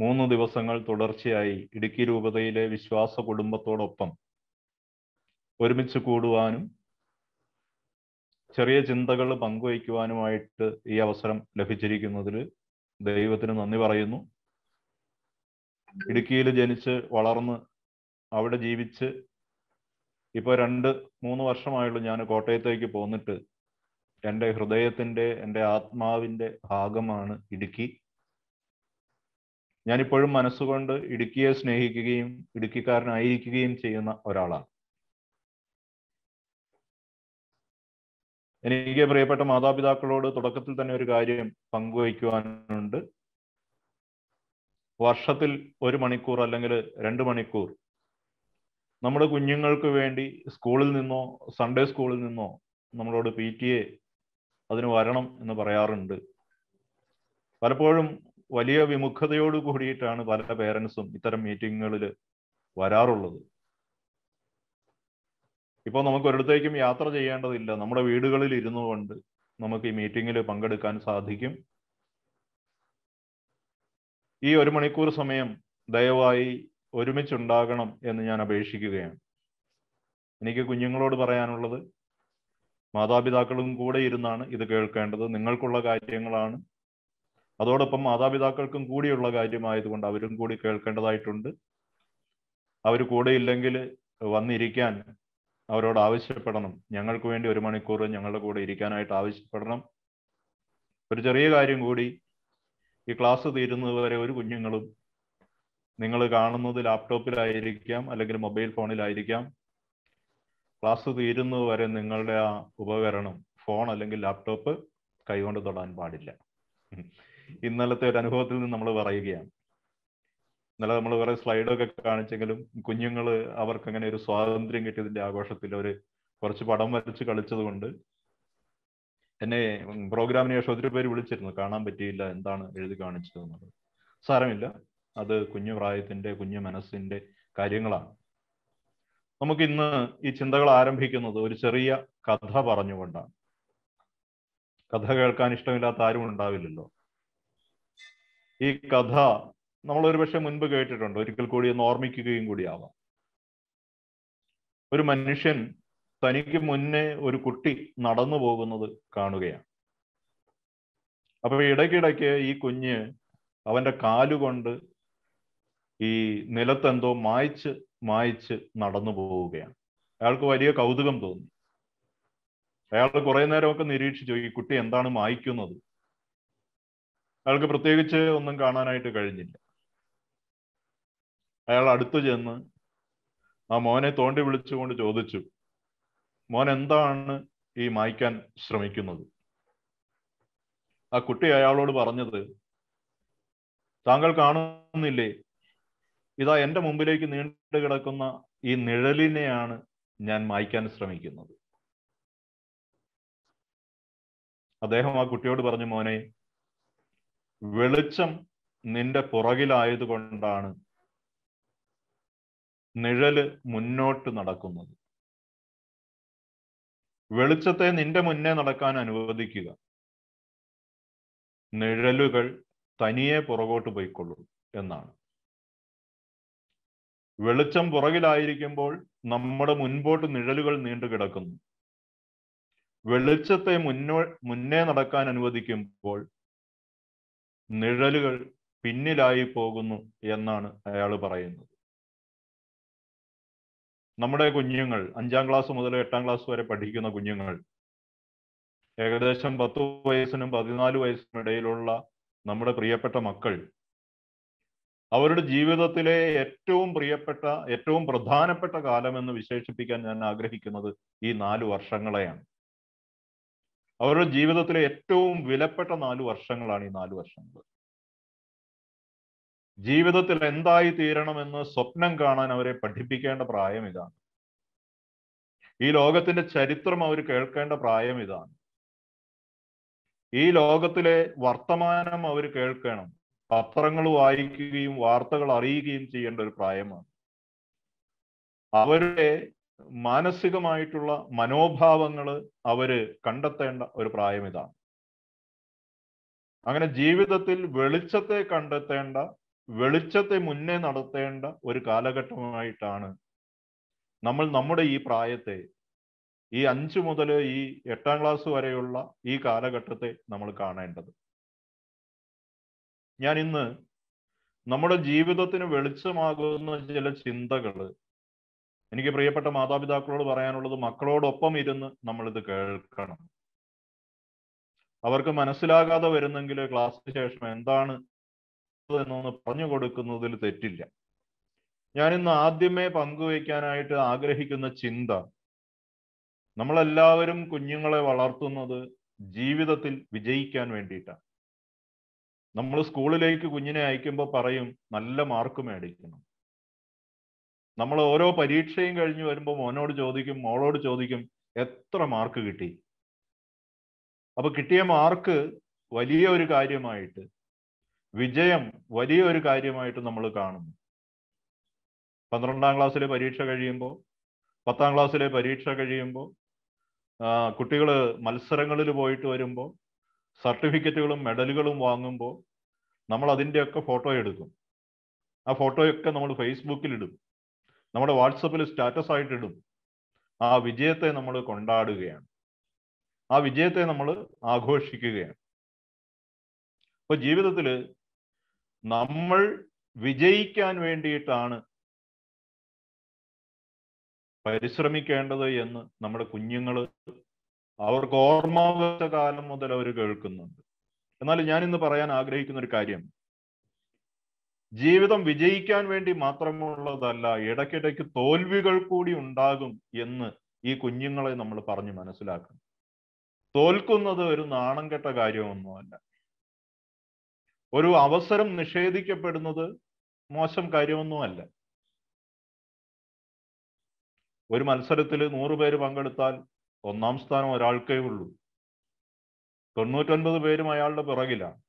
മൂന്ന് ദിവസങ്ങൾ തുടർച്ചയായി ഇടുക്കി രൂപതയിലെ വിശ്വാസ കുടുംബത്തോടൊപ്പം ഒരുമിച്ച് കൂടുവാനും ചെറിയ ചിന്തകൾ പങ്കുവയ്ക്കുവാനുമായിട്ട് ഈ അവസരം ലഭിച്ചിരിക്കുന്നതിൽ ദൈവത്തിന് നന്ദി പറയുന്നു ഇടുക്കിയിൽ ജനിച്ച് വളർന്ന് അവിടെ ജീവിച്ച് ഇപ്പോൾ രണ്ട് മൂന്ന് വർഷമായുള്ളൂ ഞാൻ കോട്ടയത്തേക്ക് പോന്നിട്ട് എൻ്റെ ഹൃദയത്തിൻ്റെ എൻ്റെ ആത്മാവിൻ്റെ ഭാഗമാണ് ഇടുക്കി ഞാനിപ്പോഴും മനസ്സുകൊണ്ട് ഇടുക്കിയെ സ്നേഹിക്കുകയും ഇടുക്കിക്കാരനായിരിക്കുകയും ചെയ്യുന്ന ഒരാളാണ് എനിക്ക് പ്രിയപ്പെട്ട മാതാപിതാക്കളോട് തുടക്കത്തിൽ തന്നെ ഒരു കാര്യം പങ്കുവയ്ക്കുവാനുണ്ട് വർഷത്തിൽ ഒരു മണിക്കൂർ അല്ലെങ്കിൽ രണ്ട് മണിക്കൂർ നമ്മുടെ കുഞ്ഞുങ്ങൾക്ക് വേണ്ടി സ്കൂളിൽ നിന്നോ സൺഡേ സ്കൂളിൽ നിന്നോ നമ്മളോട് പി ടി എ അതിന് വരണം എന്ന് പറയാറുണ്ട് പലപ്പോഴും വലിയ വിമുഖതയോട് കൂടിയിട്ടാണ് പല പേരൻസും ഇത്തരം മീറ്റിങ്ങുകളിൽ വരാറുള്ളത് ഇപ്പോൾ നമുക്ക് ഒരിടത്തേക്കും യാത്ര ചെയ്യേണ്ടതില്ല നമ്മുടെ വീടുകളിൽ ഇരുന്നു കൊണ്ട് നമുക്ക് ഈ മീറ്റിങ്ങിൽ പങ്കെടുക്കാൻ സാധിക്കും ഈ ഒരു മണിക്കൂർ സമയം ദയവായി ഒരുമിച്ചുണ്ടാകണം എന്ന് ഞാൻ അപേക്ഷിക്കുകയാണ് എനിക്ക് കുഞ്ഞുങ്ങളോട് പറയാനുള്ളത് മാതാപിതാക്കളും കൂടെ ഇരുന്നാണ് ഇത് കേൾക്കേണ്ടത് നിങ്ങൾക്കുള്ള കാര്യങ്ങളാണ് അതോടൊപ്പം മാതാപിതാക്കൾക്കും കൂടിയുള്ള കാര്യമായതുകൊണ്ട് അവരും കൂടി കേൾക്കേണ്ടതായിട്ടുണ്ട് അവർ കൂടെ ഇല്ലെങ്കിൽ വന്നിരിക്കാൻ അവരോട് ആവശ്യപ്പെടണം ഞങ്ങൾക്ക് വേണ്ടി ഒരു മണിക്കൂർ ഞങ്ങളുടെ കൂടെ ഇരിക്കാനായിട്ട് ആവശ്യപ്പെടണം ഒരു ചെറിയ കാര്യം കൂടി ഈ ക്ലാസ് തീരുന്നതുവരെ ഒരു കുഞ്ഞുങ്ങളും നിങ്ങൾ കാണുന്നത് ലാപ്ടോപ്പിലായിരിക്കാം അല്ലെങ്കിൽ മൊബൈൽ ഫോണിലായിരിക്കാം ക്ലാസ് തീരുന്നതുവരെ നിങ്ങളുടെ ആ ഉപകരണം ഫോൺ അല്ലെങ്കിൽ ലാപ്ടോപ്പ് കൈകൊണ്ട് തൊടാൻ പാടില്ല ഇന്നലത്തെ ഒരു അനുഭവത്തിൽ നിന്ന് നമ്മൾ പറയുകയാണ് ഇന്നലെ നമ്മൾ വേറെ സ്ലൈഡൊക്കെ കാണിച്ചെങ്കിലും കുഞ്ഞുങ്ങൾ അവർക്ക് അങ്ങനെ ഒരു സ്വാതന്ത്ര്യം കിട്ടിയതിന്റെ ആഘോഷത്തിൽ അവർ കുറച്ച് പടം വരച്ച് കളിച്ചത് കൊണ്ട് എന്നെ പ്രോഗ്രാമിന് ശേഷം ഒത്തിരി പേര് വിളിച്ചിരുന്നു കാണാൻ പറ്റിയില്ല എന്താണ് എഴുതി കാണിച്ചത് എന്നുള്ളത് സാരമില്ല അത് കുഞ്ഞു പ്രായത്തിന്റെ കുഞ്ഞു മനസ്സിന്റെ കാര്യങ്ങളാണ് നമുക്ക് ഇന്ന് ഈ ചിന്തകൾ ആരംഭിക്കുന്നത് ഒരു ചെറിയ കഥ പറഞ്ഞുകൊണ്ടാണ് കഥ കേൾക്കാൻ ഇഷ്ടമില്ലാത്ത ആരും ഉണ്ടാവില്ലല്ലോ ഈ കഥ നമ്മൾ ഒരുപക്ഷെ മുൻപ് കേട്ടിട്ടുണ്ട് ഒരിക്കൽ കൂടി ഒന്ന് ഓർമ്മിക്കുകയും കൂടിയാവാം ഒരു മനുഷ്യൻ തനിക്ക് മുന്നേ ഒരു കുട്ടി നടന്നു പോകുന്നത് കാണുകയാണ് അപ്പൊ ഇടയ്ക്കിടയ്ക്ക് ഈ കുഞ്ഞ് അവന്റെ കാലുകൊണ്ട് ഈ നിലത്തെന്തോ മായ്ച്ച് മായ്ച്ച് നടന്നു പോവുകയാണ് അയാൾക്ക് വലിയ കൗതുകം തോന്നി അയാൾ കുറെ നേരമൊക്കെ നിരീക്ഷിച്ചു ഈ കുട്ടി എന്താണ് മായ്ക്കുന്നത് അയാൾക്ക് പ്രത്യേകിച്ച് ഒന്നും കാണാനായിട്ട് കഴിഞ്ഞില്ല അയാൾ അടുത്തു ചെന്ന് ആ മോനെ തോണ്ടി വിളിച്ചുകൊണ്ട് ചോദിച്ചു മോൻ എന്താണ് ഈ മായ്ക്കാൻ ശ്രമിക്കുന്നത് ആ കുട്ടി അയാളോട് പറഞ്ഞത് താങ്കൾ കാണുന്നില്ലേ ഇതാ എൻ്റെ മുമ്പിലേക്ക് നീണ്ടു കിടക്കുന്ന ഈ നിഴലിനെയാണ് ഞാൻ മായ്ക്കാൻ ശ്രമിക്കുന്നത് അദ്ദേഹം ആ കുട്ടിയോട് പറഞ്ഞു മോനെ വെളിച്ചം നിന്റെ പുറകിലായതുകൊണ്ടാണ് നിഴല് മുന്നോട്ട് നടക്കുന്നത് വെളിച്ചത്തെ നിന്റെ മുന്നേ നടക്കാൻ അനുവദിക്കുക നിഴലുകൾ തനിയെ പുറകോട്ട് പോയിക്കൊള്ളും എന്നാണ് വെളിച്ചം പുറകിലായിരിക്കുമ്പോൾ നമ്മുടെ മുൻപോട്ട് നിഴലുകൾ നീണ്ടു കിടക്കുന്നു വെളിച്ചത്തെ മുന്നോ മുന്നേ നടക്കാൻ അനുവദിക്കുമ്പോൾ നിഴലുകൾ പിന്നിലായി പോകുന്നു എന്നാണ് അയാൾ പറയുന്നത് നമ്മുടെ കുഞ്ഞുങ്ങൾ അഞ്ചാം ക്ലാസ് മുതൽ എട്ടാം ക്ലാസ് വരെ പഠിക്കുന്ന കുഞ്ഞുങ്ങൾ ഏകദേശം പത്തു വയസ്സിനും പതിനാല് വയസ്സിനും ഇടയിലുള്ള നമ്മുടെ പ്രിയപ്പെട്ട മക്കൾ അവരുടെ ജീവിതത്തിലെ ഏറ്റവും പ്രിയപ്പെട്ട ഏറ്റവും പ്രധാനപ്പെട്ട കാലം എന്ന് വിശേഷിപ്പിക്കാൻ ഞാൻ ആഗ്രഹിക്കുന്നത് ഈ നാല് വർഷങ്ങളെയാണ് അവരുടെ ജീവിതത്തിലെ ഏറ്റവും വിലപ്പെട്ട നാല് വർഷങ്ങളാണ് ഈ നാല് വർഷങ്ങൾ ജീവിതത്തിൽ എന്തായി തീരണമെന്ന് സ്വപ്നം കാണാൻ അവരെ പഠിപ്പിക്കേണ്ട പ്രായം ഇതാണ് ഈ ലോകത്തിന്റെ ചരിത്രം അവർ കേൾക്കേണ്ട പ്രായം ഇതാണ് ഈ ലോകത്തിലെ വർത്തമാനം അവർ കേൾക്കണം പത്രങ്ങൾ വായിക്കുകയും വാർത്തകൾ അറിയുകയും ചെയ്യേണ്ട ഒരു പ്രായമാണ് അവരുടെ മാനസികമായിട്ടുള്ള മനോഭാവങ്ങൾ അവര് കണ്ടെത്തേണ്ട ഒരു പ്രായം ഇതാണ് അങ്ങനെ ജീവിതത്തിൽ വെളിച്ചത്തെ കണ്ടെത്തേണ്ട വെളിച്ചത്തെ മുന്നേ നടത്തേണ്ട ഒരു കാലഘട്ടമായിട്ടാണ് നമ്മൾ നമ്മുടെ ഈ പ്രായത്തെ ഈ അഞ്ചു മുതൽ ഈ എട്ടാം ക്ലാസ് വരെയുള്ള ഈ കാലഘട്ടത്തെ നമ്മൾ കാണേണ്ടത് ഞാൻ ഇന്ന് നമ്മുടെ ജീവിതത്തിന് വെളിച്ചമാകുന്ന ചില ചിന്തകൾ എനിക്ക് പ്രിയപ്പെട്ട മാതാപിതാക്കളോട് പറയാനുള്ളത് മക്കളോടൊപ്പം ഇരുന്ന് നമ്മളിത് കേൾക്കണം അവർക്ക് മനസ്സിലാകാതെ വരുന്നെങ്കിൽ ക്ലാസ്സിന് ശേഷം എന്താണ് എന്നൊന്ന് പറഞ്ഞു കൊടുക്കുന്നതിൽ തെറ്റില്ല ഞാൻ ആദ്യമേ പങ്കുവയ്ക്കാനായിട്ട് ആഗ്രഹിക്കുന്ന ചിന്ത നമ്മളെല്ലാവരും കുഞ്ഞുങ്ങളെ വളർത്തുന്നത് ജീവിതത്തിൽ വിജയിക്കാൻ വേണ്ടിയിട്ടാണ് നമ്മൾ സ്കൂളിലേക്ക് കുഞ്ഞിനെ അയക്കുമ്പോൾ പറയും നല്ല മാർക്ക് മേടിക്കണം നമ്മൾ ഓരോ പരീക്ഷയും കഴിഞ്ഞ് വരുമ്പോൾ മോനോട് ചോദിക്കും മോളോട് ചോദിക്കും എത്ര മാർക്ക് കിട്ടി അപ്പൊ കിട്ടിയ മാർക്ക് വലിയ ഒരു കാര്യമായിട്ട് വിജയം വലിയ ഒരു കാര്യമായിട്ട് നമ്മൾ കാണുന്നു പന്ത്രണ്ടാം ക്ലാസ്സിലെ പരീക്ഷ കഴിയുമ്പോൾ പത്താം ക്ലാസ്സിലെ പരീക്ഷ കഴിയുമ്പോൾ കുട്ടികൾ മത്സരങ്ങളിൽ പോയിട്ട് വരുമ്പോൾ സർട്ടിഫിക്കറ്റുകളും മെഡലുകളും വാങ്ങുമ്പോൾ നമ്മൾ അതിൻ്റെയൊക്കെ ഫോട്ടോ എടുക്കും ആ ഫോട്ടോയൊക്കെ നമ്മൾ ഫേസ്ബുക്കിൽ ഇടും നമ്മുടെ വാട്സപ്പിൽ സ്റ്റാറ്റസ് ആയിട്ട് ഇടും ആ വിജയത്തെ നമ്മൾ കൊണ്ടാടുകയാണ് ആ വിജയത്തെ നമ്മൾ ആഘോഷിക്കുകയാണ് അപ്പൊ ജീവിതത്തിൽ നമ്മൾ വിജയിക്കാൻ വേണ്ടിയിട്ടാണ് പരിശ്രമിക്കേണ്ടത് എന്ന് നമ്മുടെ കുഞ്ഞുങ്ങൾ അവർക്ക് ഓർമ്മ വെച്ച കാലം മുതൽ അവർ കേൾക്കുന്നുണ്ട് എന്നാൽ ഞാൻ ഇന്ന് പറയാൻ ആഗ്രഹിക്കുന്ന ഒരു കാര്യം ജീവിതം വിജയിക്കാൻ വേണ്ടി മാത്രമുള്ളതല്ല ഇടയ്ക്കിടയ്ക്ക് തോൽവികൾ കൂടി ഉണ്ടാകും എന്ന് ഈ കുഞ്ഞുങ്ങളെ നമ്മൾ പറഞ്ഞു മനസ്സിലാക്കണം തോൽക്കുന്നത് ഒരു നാണം കെട്ട കാര്യമൊന്നുമല്ല ഒരു അവസരം നിഷേധിക്കപ്പെടുന്നത് മോശം കാര്യമൊന്നുമല്ല ഒരു മത്സരത്തിൽ നൂറ് പേര് പങ്കെടുത്താൽ ഒന്നാം സ്ഥാനം ഒരാൾക്കേ ഉള്ളൂ തൊണ്ണൂറ്റൊൻപത് പേരും അയാളുടെ പിറകിലാണ്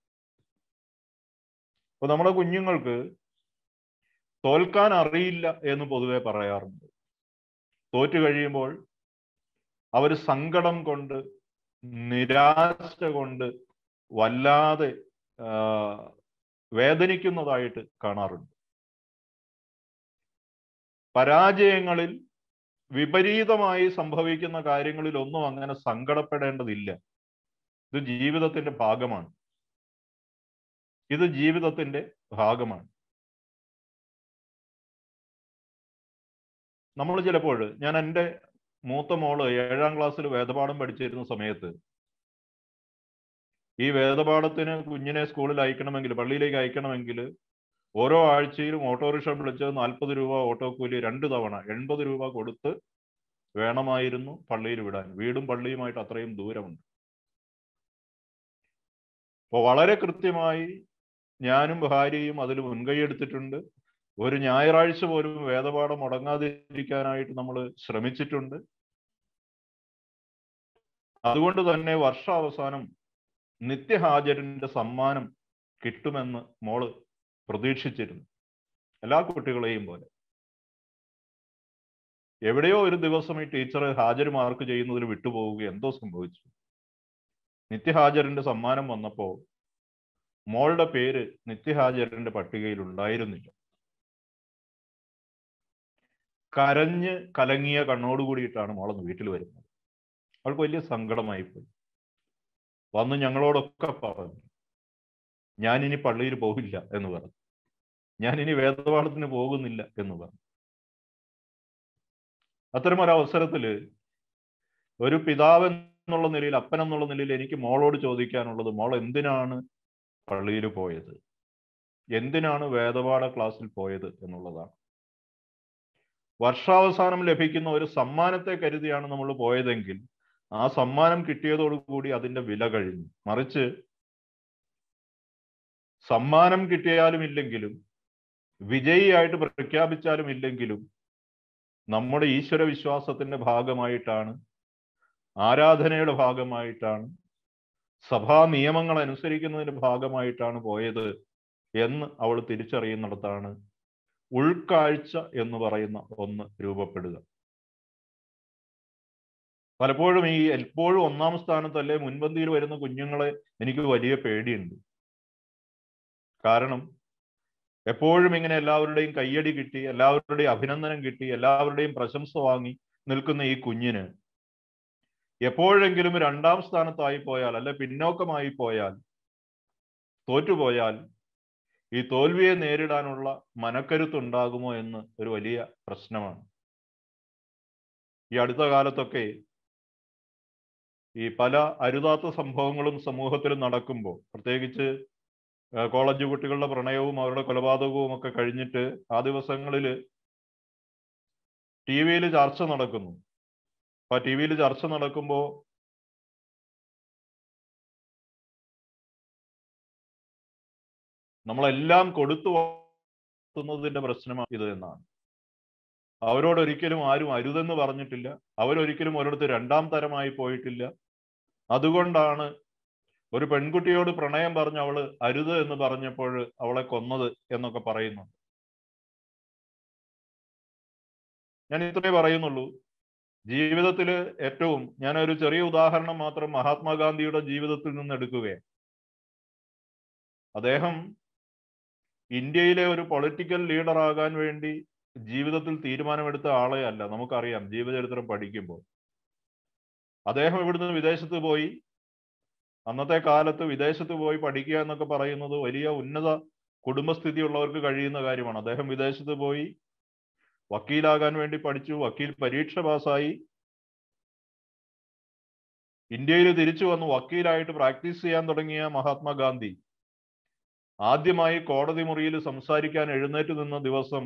അപ്പൊ നമ്മുടെ കുഞ്ഞുങ്ങൾക്ക് തോൽക്കാൻ അറിയില്ല എന്ന് പൊതുവെ പറയാറുണ്ട് തോറ്റു കഴിയുമ്പോൾ അവർ സങ്കടം കൊണ്ട് നിരാശ കൊണ്ട് വല്ലാതെ വേദനിക്കുന്നതായിട്ട് കാണാറുണ്ട് പരാജയങ്ങളിൽ വിപരീതമായി സംഭവിക്കുന്ന കാര്യങ്ങളിൽ ഒന്നും അങ്ങനെ സങ്കടപ്പെടേണ്ടതില്ല ഇത് ജീവിതത്തിന്റെ ഭാഗമാണ് ഇത് ജീവിതത്തിന്റെ ഭാഗമാണ് നമ്മൾ ചിലപ്പോൾ ഞാൻ എൻ്റെ മൂത്ത മോള് ഏഴാം ക്ലാസ്സിൽ വേദപാഠം പഠിച്ചിരുന്ന സമയത്ത് ഈ വേദപാഠത്തിന് കുഞ്ഞിനെ സ്കൂളിൽ അയക്കണമെങ്കിൽ പള്ളിയിലേക്ക് അയക്കണമെങ്കിൽ ഓരോ ആഴ്ചയിലും ഓട്ടോറിക്ഷ വിളിച്ച് നാൽപ്പത് രൂപ ഓട്ടോ കൂലി രണ്ട് തവണ എൺപത് രൂപ കൊടുത്ത് വേണമായിരുന്നു പള്ളിയിൽ വിടാൻ വീടും പള്ളിയുമായിട്ട് അത്രയും ദൂരമുണ്ട് അപ്പോൾ വളരെ കൃത്യമായി ഞാനും ഭാര്യയും അതിൽ മുൻകൈ എടുത്തിട്ടുണ്ട് ഒരു ഞായറാഴ്ച പോലും വേദപാഠം മുടങ്ങാതിരിക്കാനായിട്ട് നമ്മൾ ശ്രമിച്ചിട്ടുണ്ട് അതുകൊണ്ട് തന്നെ വർഷാവസാനം നിത്യഹാജരന്റെ സമ്മാനം കിട്ടുമെന്ന് മോള് പ്രതീക്ഷിച്ചിരുന്നു എല്ലാ കുട്ടികളെയും പോലെ എവിടെയോ ഒരു ദിവസം ഈ ടീച്ചർ ഹാജർ മാർക്ക് ചെയ്യുന്നതിൽ വിട്ടുപോവുക എന്തോ സംഭവിച്ചു നിത്യഹാജരന്റെ സമ്മാനം വന്നപ്പോൾ മോളുടെ പേര് നിത്യഹാജറിന്റെ പട്ടികയിൽ ഉണ്ടായിരുന്നില്ല കരഞ്ഞ് കലങ്ങിയ കണ്ണോടുകൂടിയിട്ടാണ് മോളൊന്ന് വീട്ടിൽ വരുന്നത് അവൾക്ക് വലിയ സങ്കടമായി പോയി വന്ന് ഞങ്ങളോടൊക്കെ പറഞ്ഞു ഞാനിനി പള്ളിയിൽ പോകില്ല എന്ന് പറഞ്ഞു ഞാനിനി വേദപാഠത്തിന് പോകുന്നില്ല എന്ന് പറഞ്ഞു അത്തരമൊരവസരത്തിൽ ഒരു പിതാവ് എന്നുള്ള നിലയിൽ അപ്പൻ എന്നുള്ള നിലയിൽ എനിക്ക് മോളോട് ചോദിക്കാനുള്ളത് മോൾ എന്തിനാണ് പള്ളിയിൽ പോയത് എന്തിനാണ് വേദപാഠ ക്ലാസ്സിൽ പോയത് എന്നുള്ളതാണ് വർഷാവസാനം ലഭിക്കുന്ന ഒരു സമ്മാനത്തെ കരുതിയാണ് നമ്മൾ പോയതെങ്കിൽ ആ സമ്മാനം കിട്ടിയതോടുകൂടി അതിന്റെ വില കഴിഞ്ഞു മറിച്ച് സമ്മാനം കിട്ടിയാലും ഇല്ലെങ്കിലും വിജയിയായിട്ട് പ്രഖ്യാപിച്ചാലും ഇല്ലെങ്കിലും നമ്മുടെ ഈശ്വര വിശ്വാസത്തിന്റെ ഭാഗമായിട്ടാണ് ആരാധനയുടെ ഭാഗമായിട്ടാണ് സഭാ നിയമങ്ങൾ അനുസരിക്കുന്നതിന്റെ ഭാഗമായിട്ടാണ് പോയത് എന്ന് അവൾ തിരിച്ചറിയുന്നിടത്താണ് ഉൾക്കാഴ്ച എന്ന് പറയുന്ന ഒന്ന് രൂപപ്പെടുക പലപ്പോഴും ഈ എപ്പോഴും ഒന്നാം സ്ഥാനത്ത് അല്ലെ മുൻപന്തിയിൽ വരുന്ന കുഞ്ഞുങ്ങളെ എനിക്ക് വലിയ പേടിയുണ്ട് കാരണം എപ്പോഴും ഇങ്ങനെ എല്ലാവരുടെയും കയ്യടി കിട്ടി എല്ലാവരുടെയും അഭിനന്ദനം കിട്ടി എല്ലാവരുടെയും പ്രശംസ വാങ്ങി നിൽക്കുന്ന ഈ കുഞ്ഞിന് എപ്പോഴെങ്കിലും രണ്ടാം സ്ഥാനത്തായി പോയാൽ അല്ലെ പിന്നോക്കമായി പോയാൽ തോറ്റുപോയാൽ ഈ തോൽവിയെ നേരിടാനുള്ള മനക്കരുത്തുണ്ടാകുമോ എന്ന് ഒരു വലിയ പ്രശ്നമാണ് ഈ അടുത്ത കാലത്തൊക്കെ ഈ പല അരുതാത്ത സംഭവങ്ങളും സമൂഹത്തിൽ നടക്കുമ്പോൾ പ്രത്യേകിച്ച് കോളേജ് കുട്ടികളുടെ പ്രണയവും അവരുടെ കൊലപാതകവും ഒക്കെ കഴിഞ്ഞിട്ട് ആ ദിവസങ്ങളിൽ ടി വിയിൽ ചർച്ച നടക്കുന്നു അപ്പൊ ടി വിയിൽ ചർച്ച നടക്കുമ്പോൾ നമ്മളെല്ലാം കൊടുത്തു വളർത്തുന്നതിന്റെ പ്രശ്നമാണ് ഇത് എന്നാണ് അവരോടൊരിക്കലും ആരും അരുതെന്ന് പറഞ്ഞിട്ടില്ല അവരൊരിക്കലും ഒരിടത്ത് രണ്ടാം തരമായി പോയിട്ടില്ല അതുകൊണ്ടാണ് ഒരു പെൺകുട്ടിയോട് പ്രണയം പറഞ്ഞ് അവള് അരുത് എന്ന് പറഞ്ഞപ്പോൾ അവളെ കൊന്നത് എന്നൊക്കെ പറയുന്നുണ്ട് ഞാൻ ഇത്രേ പറയുന്നുള്ളൂ ജീവിതത്തിൽ ഏറ്റവും ഞാൻ ഒരു ചെറിയ ഉദാഹരണം മാത്രം മഹാത്മാഗാന്ധിയുടെ ജീവിതത്തിൽ നിന്ന് എടുക്കുകയാണ് അദ്ദേഹം ഇന്ത്യയിലെ ഒരു പൊളിറ്റിക്കൽ ലീഡർ ആകാൻ വേണ്ടി ജീവിതത്തിൽ തീരുമാനമെടുത്ത ആളെ അല്ല നമുക്കറിയാം ജീവചരിത്രം പഠിക്കുമ്പോൾ അദ്ദേഹം ഇവിടുന്ന് വിദേശത്ത് പോയി അന്നത്തെ കാലത്ത് വിദേശത്ത് പോയി പഠിക്കുക എന്നൊക്കെ പറയുന്നത് വലിയ ഉന്നത കുടുംബസ്ഥിതി ഉള്ളവർക്ക് കഴിയുന്ന കാര്യമാണ് അദ്ദേഹം വിദേശത്ത് പോയി വക്കീലാകാൻ വേണ്ടി പഠിച്ചു വക്കീൽ പരീക്ഷ പാസ്സായി ഇന്ത്യയിൽ തിരിച്ചു വന്നു വക്കീലായിട്ട് പ്രാക്ടീസ് ചെയ്യാൻ തുടങ്ങിയ മഹാത്മാഗാന്ധി ആദ്യമായി കോടതി മുറിയിൽ സംസാരിക്കാൻ എഴുന്നേറ്റ് നിന്ന ദിവസം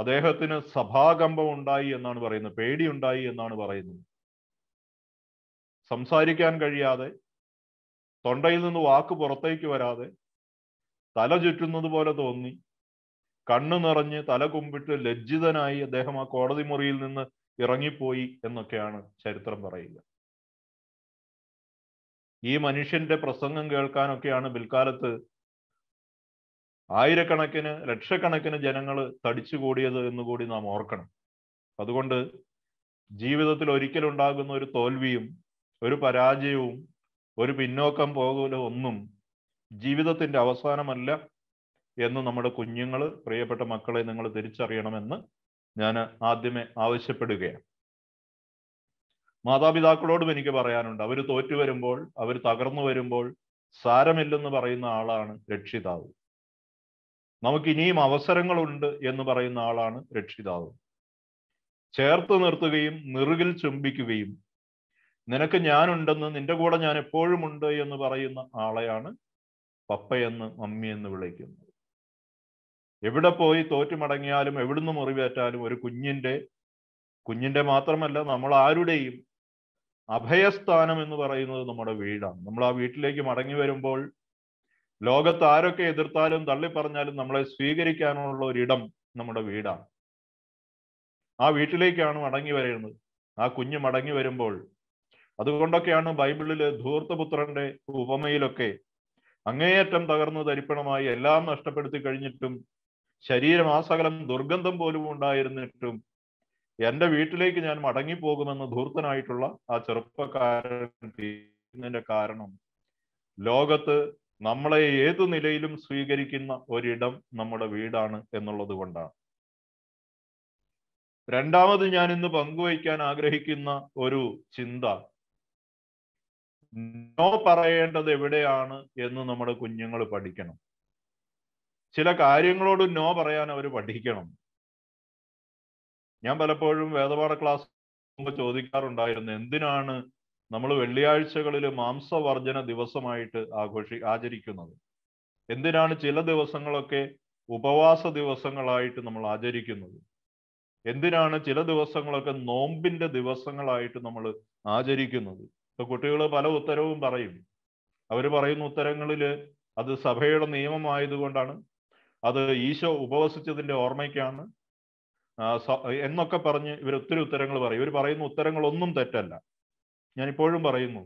അദ്ദേഹത്തിന് സഭാകമ്പം ഉണ്ടായി എന്നാണ് പറയുന്നത് പേടിയുണ്ടായി എന്നാണ് പറയുന്നത് സംസാരിക്കാൻ കഴിയാതെ തൊണ്ടയിൽ നിന്ന് വാക്ക് പുറത്തേക്ക് വരാതെ തല ചുറ്റുന്നത് പോലെ തോന്നി കണ്ണു നിറഞ്ഞ് തല കുമ്പിട്ട് ലജ്ജിതനായി അദ്ദേഹം ആ കോടതി മുറിയിൽ നിന്ന് ഇറങ്ങിപ്പോയി എന്നൊക്കെയാണ് ചരിത്രം പറയുക ഈ മനുഷ്യന്റെ പ്രസംഗം കേൾക്കാനൊക്കെയാണ് പിൽക്കാലത്ത് ആയിരക്കണക്കിന് ലക്ഷക്കണക്കിന് ജനങ്ങൾ തടിച്ചുകൂടിയത് എന്ന് കൂടി നാം ഓർക്കണം അതുകൊണ്ട് ജീവിതത്തിൽ ഒരിക്കലുണ്ടാകുന്ന ഒരു തോൽവിയും ഒരു പരാജയവും ഒരു പിന്നോക്കം പോകലോ ഒന്നും ജീവിതത്തിന്റെ അവസാനമല്ല എന്ന് നമ്മുടെ കുഞ്ഞുങ്ങൾ പ്രിയപ്പെട്ട മക്കളെ നിങ്ങൾ തിരിച്ചറിയണമെന്ന് ഞാൻ ആദ്യമേ ആവശ്യപ്പെടുകയാണ് മാതാപിതാക്കളോടും എനിക്ക് പറയാനുണ്ട് അവർ തോറ്റു വരുമ്പോൾ അവർ തകർന്നു വരുമ്പോൾ സാരമില്ലെന്ന് പറയുന്ന ആളാണ് രക്ഷിതാവ് നമുക്ക് ഇനിയും അവസരങ്ങളുണ്ട് എന്ന് പറയുന്ന ആളാണ് രക്ഷിതാവ് ചേർത്ത് നിർത്തുകയും നിറുകിൽ ചുംബിക്കുകയും നിനക്ക് ഞാനുണ്ടെന്ന് നിന്റെ കൂടെ ഞാൻ എപ്പോഴും ഉണ്ട് എന്ന് പറയുന്ന ആളെയാണ് പപ്പയെന്ന് മമ്മിയെന്ന് വിളിക്കുന്നത് എവിടെ പോയി തോറ്റു മടങ്ങിയാലും എവിടുന്ന് മുറിവേറ്റാലും ഒരു കുഞ്ഞിൻ്റെ കുഞ്ഞിൻ്റെ മാത്രമല്ല നമ്മൾ ആരുടെയും അഭയസ്ഥാനം എന്ന് പറയുന്നത് നമ്മുടെ വീടാണ് നമ്മൾ ആ വീട്ടിലേക്ക് മടങ്ങി വരുമ്പോൾ ലോകത്ത് ആരൊക്കെ എതിർത്താലും തള്ളിപ്പറഞ്ഞാലും നമ്മളെ സ്വീകരിക്കാനുള്ള ഒരിടം നമ്മുടെ വീടാണ് ആ വീട്ടിലേക്കാണ് മടങ്ങി വരുന്നത് ആ കുഞ്ഞ് മടങ്ങി വരുമ്പോൾ അതുകൊണ്ടൊക്കെയാണ് ബൈബിളിലെ ധൂർത്തപുത്രന്റെ ഉപമയിലൊക്കെ അങ്ങേയറ്റം തകർന്നു തരിപ്പണമായി എല്ലാം നഷ്ടപ്പെടുത്തി കഴിഞ്ഞിട്ടും ശരീരം ആ സകലം ദുർഗന്ധം പോലും ഉണ്ടായിരുന്നിട്ടും എന്റെ വീട്ടിലേക്ക് ഞാൻ മടങ്ങിപ്പോകുമെന്ന് ധൂർത്തനായിട്ടുള്ള ആ ചെറുപ്പക്കാരൻ തീരുന്നതിന്റെ കാരണം ലോകത്ത് നമ്മളെ ഏതു നിലയിലും സ്വീകരിക്കുന്ന ഒരിടം നമ്മുടെ വീടാണ് എന്നുള്ളത് കൊണ്ടാണ് രണ്ടാമത് ഞാൻ ഇന്ന് പങ്കുവയ്ക്കാൻ ആഗ്രഹിക്കുന്ന ഒരു ചിന്ത നോ പറയേണ്ടത് എവിടെയാണ് എന്ന് നമ്മുടെ കുഞ്ഞുങ്ങൾ പഠിക്കണം ചില കാര്യങ്ങളോട് നോ പറയാൻ അവർ പഠിക്കണം ഞാൻ പലപ്പോഴും വേദപാഠ ക്ലാസ് ചോദിക്കാറുണ്ടായിരുന്നു എന്തിനാണ് നമ്മൾ വെള്ളിയാഴ്ചകളിൽ മാംസവർജന ദിവസമായിട്ട് ആഘോഷി ആചരിക്കുന്നത് എന്തിനാണ് ചില ദിവസങ്ങളൊക്കെ ഉപവാസ ദിവസങ്ങളായിട്ട് നമ്മൾ ആചരിക്കുന്നത് എന്തിനാണ് ചില ദിവസങ്ങളൊക്കെ നോമ്പിന്റെ ദിവസങ്ങളായിട്ട് നമ്മൾ ആചരിക്കുന്നത് ഇപ്പൊ കുട്ടികൾ പല ഉത്തരവും പറയും അവർ പറയുന്ന ഉത്തരങ്ങളിൽ അത് സഭയുടെ നിയമമായതുകൊണ്ടാണ് അത് ഈശോ ഉപവസിച്ചതിന്റെ ഓർമ്മയ്ക്കാണ് എന്നൊക്കെ പറഞ്ഞ് ഇവർ ഒത്തിരി ഉത്തരങ്ങൾ പറയും ഇവർ പറയുന്ന ഉത്തരങ്ങൾ ഒന്നും തെറ്റല്ല ഞാൻ ഇപ്പോഴും പറയുന്നു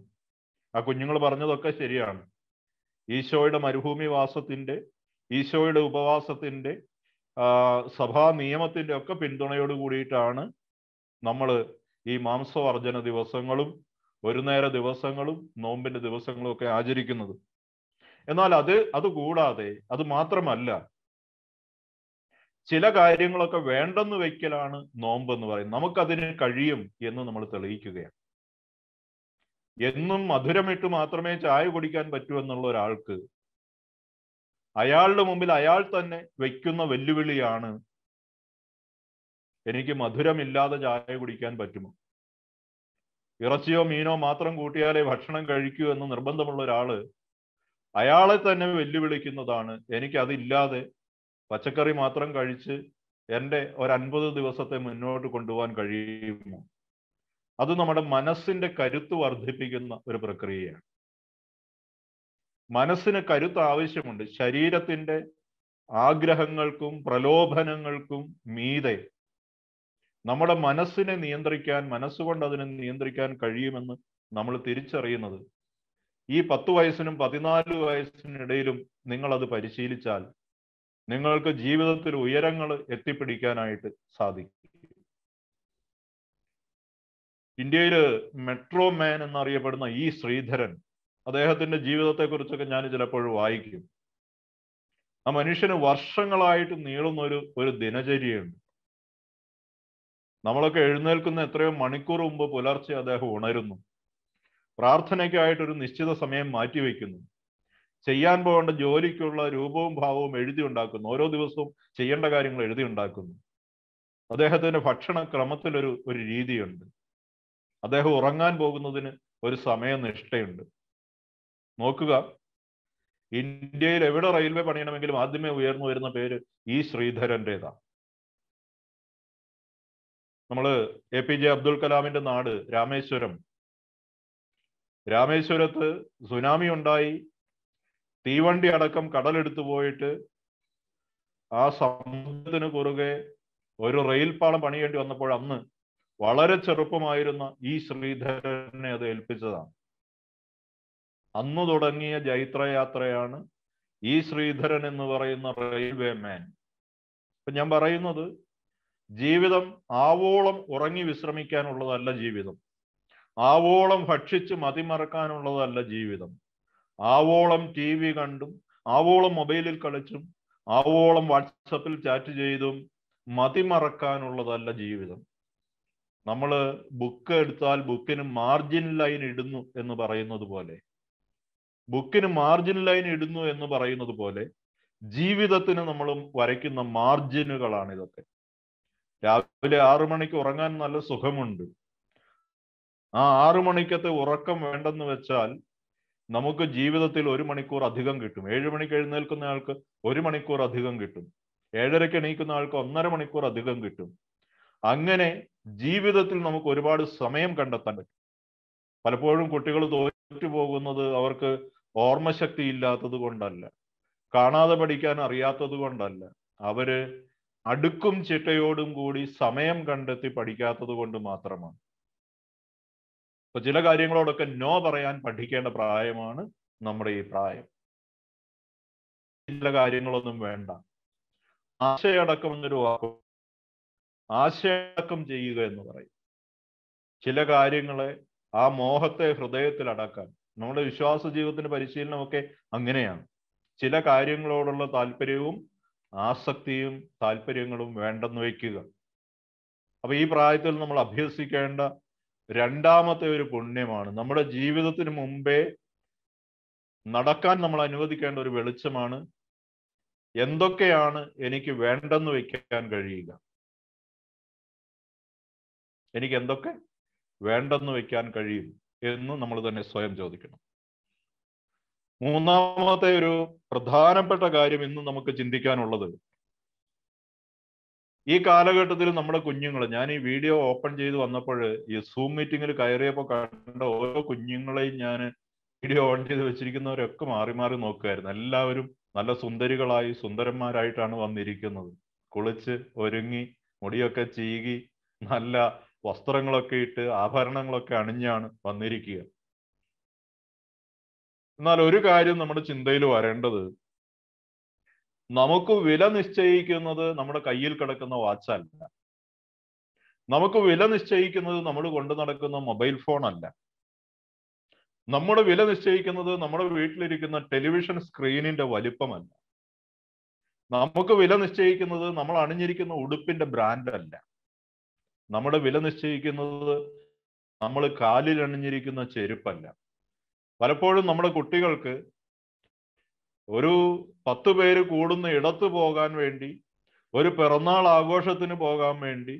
ആ കുഞ്ഞുങ്ങൾ പറഞ്ഞതൊക്കെ ശരിയാണ് ഈശോയുടെ മരുഭൂമി വാസത്തിന്റെ ഈശോയുടെ ഉപവാസത്തിന്റെ സഭാ നിയമത്തിന്റെ ഒക്കെ പിന്തുണയോട് കൂടിയിട്ടാണ് നമ്മൾ ഈ മാംസവർജന ദിവസങ്ങളും ഒരു നേര ദിവസങ്ങളും നോമ്പിന്റെ ദിവസങ്ങളും ഒക്കെ ആചരിക്കുന്നത് എന്നാൽ അത് അത് കൂടാതെ അത് മാത്രമല്ല ചില കാര്യങ്ങളൊക്കെ വേണ്ടെന്ന് വയ്ക്കലാണ് നോമ്പ് എന്ന് പറയുന്നത് നമുക്കതിന് കഴിയും എന്ന് നമ്മൾ തെളിയിക്കുകയാണ് എന്നും മധുരമിട്ട് മാത്രമേ ചായ കുടിക്കാൻ പറ്റൂ എന്നുള്ള ഒരാൾക്ക് അയാളുടെ മുമ്പിൽ അയാൾ തന്നെ വയ്ക്കുന്ന വെല്ലുവിളിയാണ് എനിക്ക് മധുരമില്ലാതെ ചായ കുടിക്കാൻ പറ്റുമോ ഇറച്ചിയോ മീനോ മാത്രം കൂട്ടിയാലേ ഭക്ഷണം കഴിക്കൂ എന്ന് നിർബന്ധമുള്ള ഒരാള് അയാളെ തന്നെ വെല്ലുവിളിക്കുന്നതാണ് എനിക്കതില്ലാതെ പച്ചക്കറി മാത്രം കഴിച്ച് എൻ്റെ ഒരു അൻപത് ദിവസത്തെ മുന്നോട്ട് കൊണ്ടുപോകാൻ കഴിയുമോ അത് നമ്മുടെ മനസ്സിന്റെ കരുത്ത് വർദ്ധിപ്പിക്കുന്ന ഒരു പ്രക്രിയയാണ് മനസ്സിന് കരുത്ത് ആവശ്യമുണ്ട് ശരീരത്തിന്റെ ആഗ്രഹങ്ങൾക്കും പ്രലോഭനങ്ങൾക്കും മീതെ നമ്മുടെ മനസ്സിനെ നിയന്ത്രിക്കാൻ മനസ്സുകൊണ്ട് അതിനെ നിയന്ത്രിക്കാൻ കഴിയുമെന്ന് നമ്മൾ തിരിച്ചറിയുന്നത് ഈ പത്ത് വയസ്സിനും പതിനാല് വയസ്സിനിടയിലും നിങ്ങൾ അത് പരിശീലിച്ചാൽ നിങ്ങൾക്ക് ജീവിതത്തിൽ ഉയരങ്ങൾ എത്തിപ്പിടിക്കാനായിട്ട് സാധിക്കും ഇന്ത്യയില് മെട്രോ മാൻ എന്നറിയപ്പെടുന്ന ഈ ശ്രീധരൻ അദ്ദേഹത്തിന്റെ ജീവിതത്തെക്കുറിച്ചൊക്കെ ഞാൻ ചിലപ്പോൾ വായിക്കും ആ മനുഷ്യന് വർഷങ്ങളായിട്ട് നീളുന്ന ഒരു ഒരു ദിനചര്യയുണ്ട് നമ്മളൊക്കെ എഴുന്നേൽക്കുന്ന എത്രയോ മണിക്കൂർ മുമ്പ് പുലർച്ചെ അദ്ദേഹം ഉണരുന്നു പ്രാർത്ഥനയ്ക്കായിട്ട് ഒരു നിശ്ചിത സമയം മാറ്റിവെക്കുന്നു ചെയ്യാൻ പോകേണ്ട ജോലിക്കുള്ള രൂപവും ഭാവവും എഴുതി ഉണ്ടാക്കുന്നു ഓരോ ദിവസവും ചെയ്യേണ്ട കാര്യങ്ങൾ എഴുതി ഉണ്ടാക്കുന്നു അദ്ദേഹത്തിന്റെ ഭക്ഷണ ക്രമത്തിലൊരു ഒരു രീതിയുണ്ട് അദ്ദേഹം ഉറങ്ങാൻ പോകുന്നതിന് ഒരു സമയനിഷ്ഠയുണ്ട് നോക്കുക ഇന്ത്യയിൽ എവിടെ റെയിൽവേ പണിയണമെങ്കിലും ആദ്യമേ ഉയർന്നു വരുന്ന പേര് ഇ ശ്രീധരൻ്റെതാണ് നമ്മൾ എ പി ജെ അബ്ദുൽ കലാമിന്റെ നാട് രാമേശ്വരം രാമേശ്വരത്ത് സുനാമി ഉണ്ടായി തീവണ്ടി അടക്കം കടലെടുത്തു പോയിട്ട് ആ സമുദ്രത്തിന് കുറുകെ ഒരു റെയിൽപാളം പണിയേണ്ടി വന്നപ്പോൾ അന്ന് വളരെ ചെറുപ്പമായിരുന്ന ഈ ശ്രീധരനെ അത് ഏൽപ്പിച്ചതാണ് അന്ന് തുടങ്ങിയ ജൈത്രയാത്രയാണ് ഈ ശ്രീധരൻ എന്ന് പറയുന്ന റെയിൽവേ മാൻ ഇപ്പൊ ഞാൻ പറയുന്നത് ജീവിതം ആവോളം ഉറങ്ങി വിശ്രമിക്കാനുള്ളതല്ല ജീവിതം ആവോളം ഭക്ഷിച്ച് മതിമറക്കാനുള്ളതല്ല ജീവിതം ആവോളം ടി വി കണ്ടും ആവോളം മൊബൈലിൽ കളിച്ചും ആവോളം വാട്സപ്പിൽ ചാറ്റ് ചെയ്തും മതിമറക്കാനുള്ളതല്ല ജീവിതം നമ്മൾ ബുക്ക് എടുത്താൽ ബുക്കിന് മാർജിൻ ലൈൻ ഇടുന്നു എന്ന് പറയുന്നത് പോലെ ബുക്കിന് മാർജിൻ ലൈൻ ഇടുന്നു എന്ന് പറയുന്നത് പോലെ ജീവിതത്തിന് നമ്മൾ വരയ്ക്കുന്ന മാർജിനുകളാണ് ഇതൊക്കെ രാവിലെ ആറു മണിക്ക് ഉറങ്ങാൻ നല്ല സുഖമുണ്ട് ആ ആറു മണിക്കത്തെ ഉറക്കം വേണ്ടെന്ന് വെച്ചാൽ നമുക്ക് ജീവിതത്തിൽ ഒരു മണിക്കൂർ അധികം കിട്ടും ഏഴു മണിക്ക് എഴുന്നേൽക്കുന്ന ആൾക്ക് ഒരു മണിക്കൂർ അധികം കിട്ടും ഏഴരയ്ക്ക് എണീക്കുന്ന ആൾക്ക് ഒന്നര മണിക്കൂർ അധികം കിട്ടും അങ്ങനെ ജീവിതത്തിൽ നമുക്ക് ഒരുപാട് സമയം കണ്ടെത്താൻ പറ്റും പലപ്പോഴും കുട്ടികൾ തോറ്റു പോകുന്നത് അവർക്ക് ഓർമ്മശക്തി ഇല്ലാത്തത് കൊണ്ടല്ല കാണാതെ പഠിക്കാൻ അറിയാത്തത് കൊണ്ടല്ല അവര് അടുക്കും ചിട്ടയോടും കൂടി സമയം കണ്ടെത്തി പഠിക്കാത്തത് കൊണ്ട് മാത്രമാണ് അപ്പൊ ചില കാര്യങ്ങളോടൊക്കെ നോ പറയാൻ പഠിക്കേണ്ട പ്രായമാണ് നമ്മുടെ ഈ പ്രായം ചില കാര്യങ്ങളൊന്നും വേണ്ട ആശയടക്കം എന്നൊരു വാക്ക് ആശയടക്കം ചെയ്യുക എന്ന് പറയും ചില കാര്യങ്ങളെ ആ മോഹത്തെ ഹൃദയത്തിൽ അടക്കാൻ നമ്മുടെ വിശ്വാസ ജീവിതത്തിന്റെ പരിശീലനമൊക്കെ അങ്ങനെയാണ് ചില കാര്യങ്ങളോടുള്ള താല്പര്യവും ആസക്തിയും താല്പര്യങ്ങളും വേണ്ടെന്ന് വയ്ക്കുക അപ്പൊ ഈ പ്രായത്തിൽ നമ്മൾ അഭ്യസിക്കേണ്ട രണ്ടാമത്തെ ഒരു പുണ്യമാണ് നമ്മുടെ ജീവിതത്തിന് മുമ്പേ നടക്കാൻ നമ്മൾ അനുവദിക്കേണ്ട ഒരു വെളിച്ചമാണ് എന്തൊക്കെയാണ് എനിക്ക് വേണ്ടെന്ന് വെക്കാൻ കഴിയുക എനിക്ക് എന്തൊക്കെ വേണ്ടെന്ന് വെക്കാൻ കഴിയും എന്ന് നമ്മൾ തന്നെ സ്വയം ചോദിക്കണം മൂന്നാമത്തെ ഒരു പ്രധാനപ്പെട്ട കാര്യം ഇന്ന് നമുക്ക് ചിന്തിക്കാനുള്ളത് ഈ കാലഘട്ടത്തിൽ നമ്മുടെ കുഞ്ഞുങ്ങൾ ഞാൻ ഈ വീഡിയോ ഓപ്പൺ ചെയ്ത് വന്നപ്പോൾ ഈ സൂം മീറ്റിങ്ങിൽ കയറിയപ്പോൾ കണ്ട ഓരോ കുഞ്ഞുങ്ങളെയും ഞാൻ വീഡിയോ ഓൺ ചെയ്ത് വെച്ചിരിക്കുന്നവരൊക്കെ മാറി മാറി നോക്കുമായിരുന്നു എല്ലാവരും നല്ല സുന്ദരികളായി സുന്ദരന്മാരായിട്ടാണ് വന്നിരിക്കുന്നത് കുളിച്ച് ഒരുങ്ങി മുടിയൊക്കെ ചീകി നല്ല വസ്ത്രങ്ങളൊക്കെ ഇട്ട് ആഭരണങ്ങളൊക്കെ അണിഞ്ഞാണ് വന്നിരിക്കുക എന്നാൽ ഒരു കാര്യം നമ്മുടെ ചിന്തയിൽ വരേണ്ടത് നമുക്ക് വില നിശ്ചയിക്കുന്നത് നമ്മുടെ കയ്യിൽ കിടക്കുന്ന വാച്ചല്ല നമുക്ക് വില നിശ്ചയിക്കുന്നത് നമ്മൾ കൊണ്ടു നടക്കുന്ന മൊബൈൽ ഫോൺ അല്ല നമ്മുടെ വില നിശ്ചയിക്കുന്നത് നമ്മുടെ വീട്ടിലിരിക്കുന്ന ടെലിവിഷൻ സ്ക്രീനിന്റെ വലിപ്പമല്ല നമുക്ക് വില നിശ്ചയിക്കുന്നത് നമ്മൾ അണിഞ്ഞിരിക്കുന്ന ഉടുപ്പിന്റെ ബ്രാൻഡല്ല നമ്മുടെ വില നിശ്ചയിക്കുന്നത് നമ്മൾ കാലിൽ അണിഞ്ഞിരിക്കുന്ന ചെരുപ്പല്ല പലപ്പോഴും നമ്മുടെ കുട്ടികൾക്ക് ഒരു പത്ത് പേര് കൂടുന്ന ഇടത്ത് പോകാൻ വേണ്ടി ഒരു പിറന്നാൾ ആഘോഷത്തിന് പോകാൻ വേണ്ടി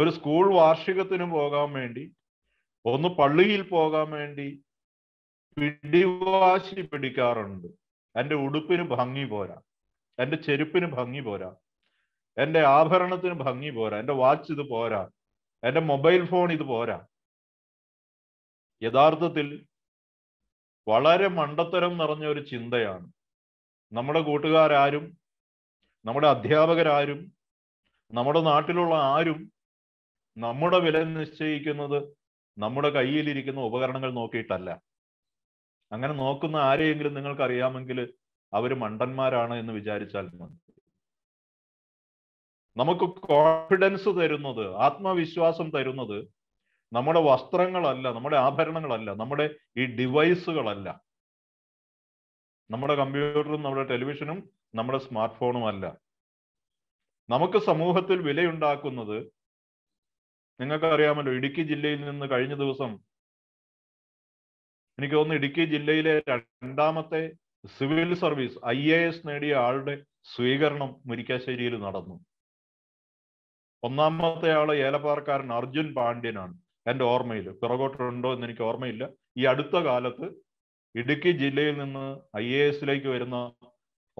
ഒരു സ്കൂൾ വാർഷികത്തിന് പോകാൻ വേണ്ടി ഒന്ന് പള്ളിയിൽ പോകാൻ വേണ്ടി പിടിവാശി പിടിക്കാറുണ്ട് എൻ്റെ ഉടുപ്പിന് ഭംഗി പോരാ എൻ്റെ ചെരുപ്പിന് ഭംഗി പോരാ എൻ്റെ ആഭരണത്തിന് ഭംഗി പോരാ എൻ്റെ വാച്ച് ഇത് പോരാ എൻ്റെ മൊബൈൽ ഫോൺ ഇത് പോരാ യഥാർത്ഥത്തിൽ വളരെ മണ്ടത്തരം നിറഞ്ഞ ഒരു ചിന്തയാണ് നമ്മുടെ കൂട്ടുകാരാരും നമ്മുടെ അധ്യാപകരാരും നമ്മുടെ നാട്ടിലുള്ള ആരും നമ്മുടെ വില നിശ്ചയിക്കുന്നത് നമ്മുടെ കയ്യിലിരിക്കുന്ന ഉപകരണങ്ങൾ നോക്കിയിട്ടല്ല അങ്ങനെ നോക്കുന്ന ആരെയെങ്കിലും നിങ്ങൾക്ക് അറിയാമെങ്കിൽ അവർ മണ്ടന്മാരാണ് എന്ന് വിചാരിച്ചാൽ മതി നമുക്ക് കോൺഫിഡൻസ് തരുന്നത് ആത്മവിശ്വാസം തരുന്നത് നമ്മുടെ വസ്ത്രങ്ങളല്ല നമ്മുടെ ആഭരണങ്ങളല്ല നമ്മുടെ ഈ ഡിവൈസുകളല്ല നമ്മുടെ കമ്പ്യൂട്ടറും നമ്മുടെ ടെലിവിഷനും നമ്മുടെ സ്മാർട്ട് ഫോണും അല്ല നമുക്ക് സമൂഹത്തിൽ വിലയുണ്ടാക്കുന്നത് നിങ്ങൾക്കറിയാമല്ലോ ഇടുക്കി ജില്ലയിൽ നിന്ന് കഴിഞ്ഞ ദിവസം എനിക്ക് തോന്നുന്നു ഇടുക്കി ജില്ലയിലെ രണ്ടാമത്തെ civil service I A S നേടിയ ആളുടെ സ്വീകരണം മുരിക്കാശ്ശേരിയിൽ നടന്നു ഒന്നാമത്തെ ആള് ഏലപ്പാറക്കാരൻ അർജുൻ പാണ്ഡ്യനാണ് എൻ്റെ ഓർമ്മയിൽ പിറകോട്ടുണ്ടോ എന്ന് എനിക്ക് ഓർമ്മയില്ല ഈ അടുത്ത കാലത്ത് ഇടുക്കി ജില്ലയിൽ നിന്ന് ഐ എ എസിലേക്ക് വരുന്ന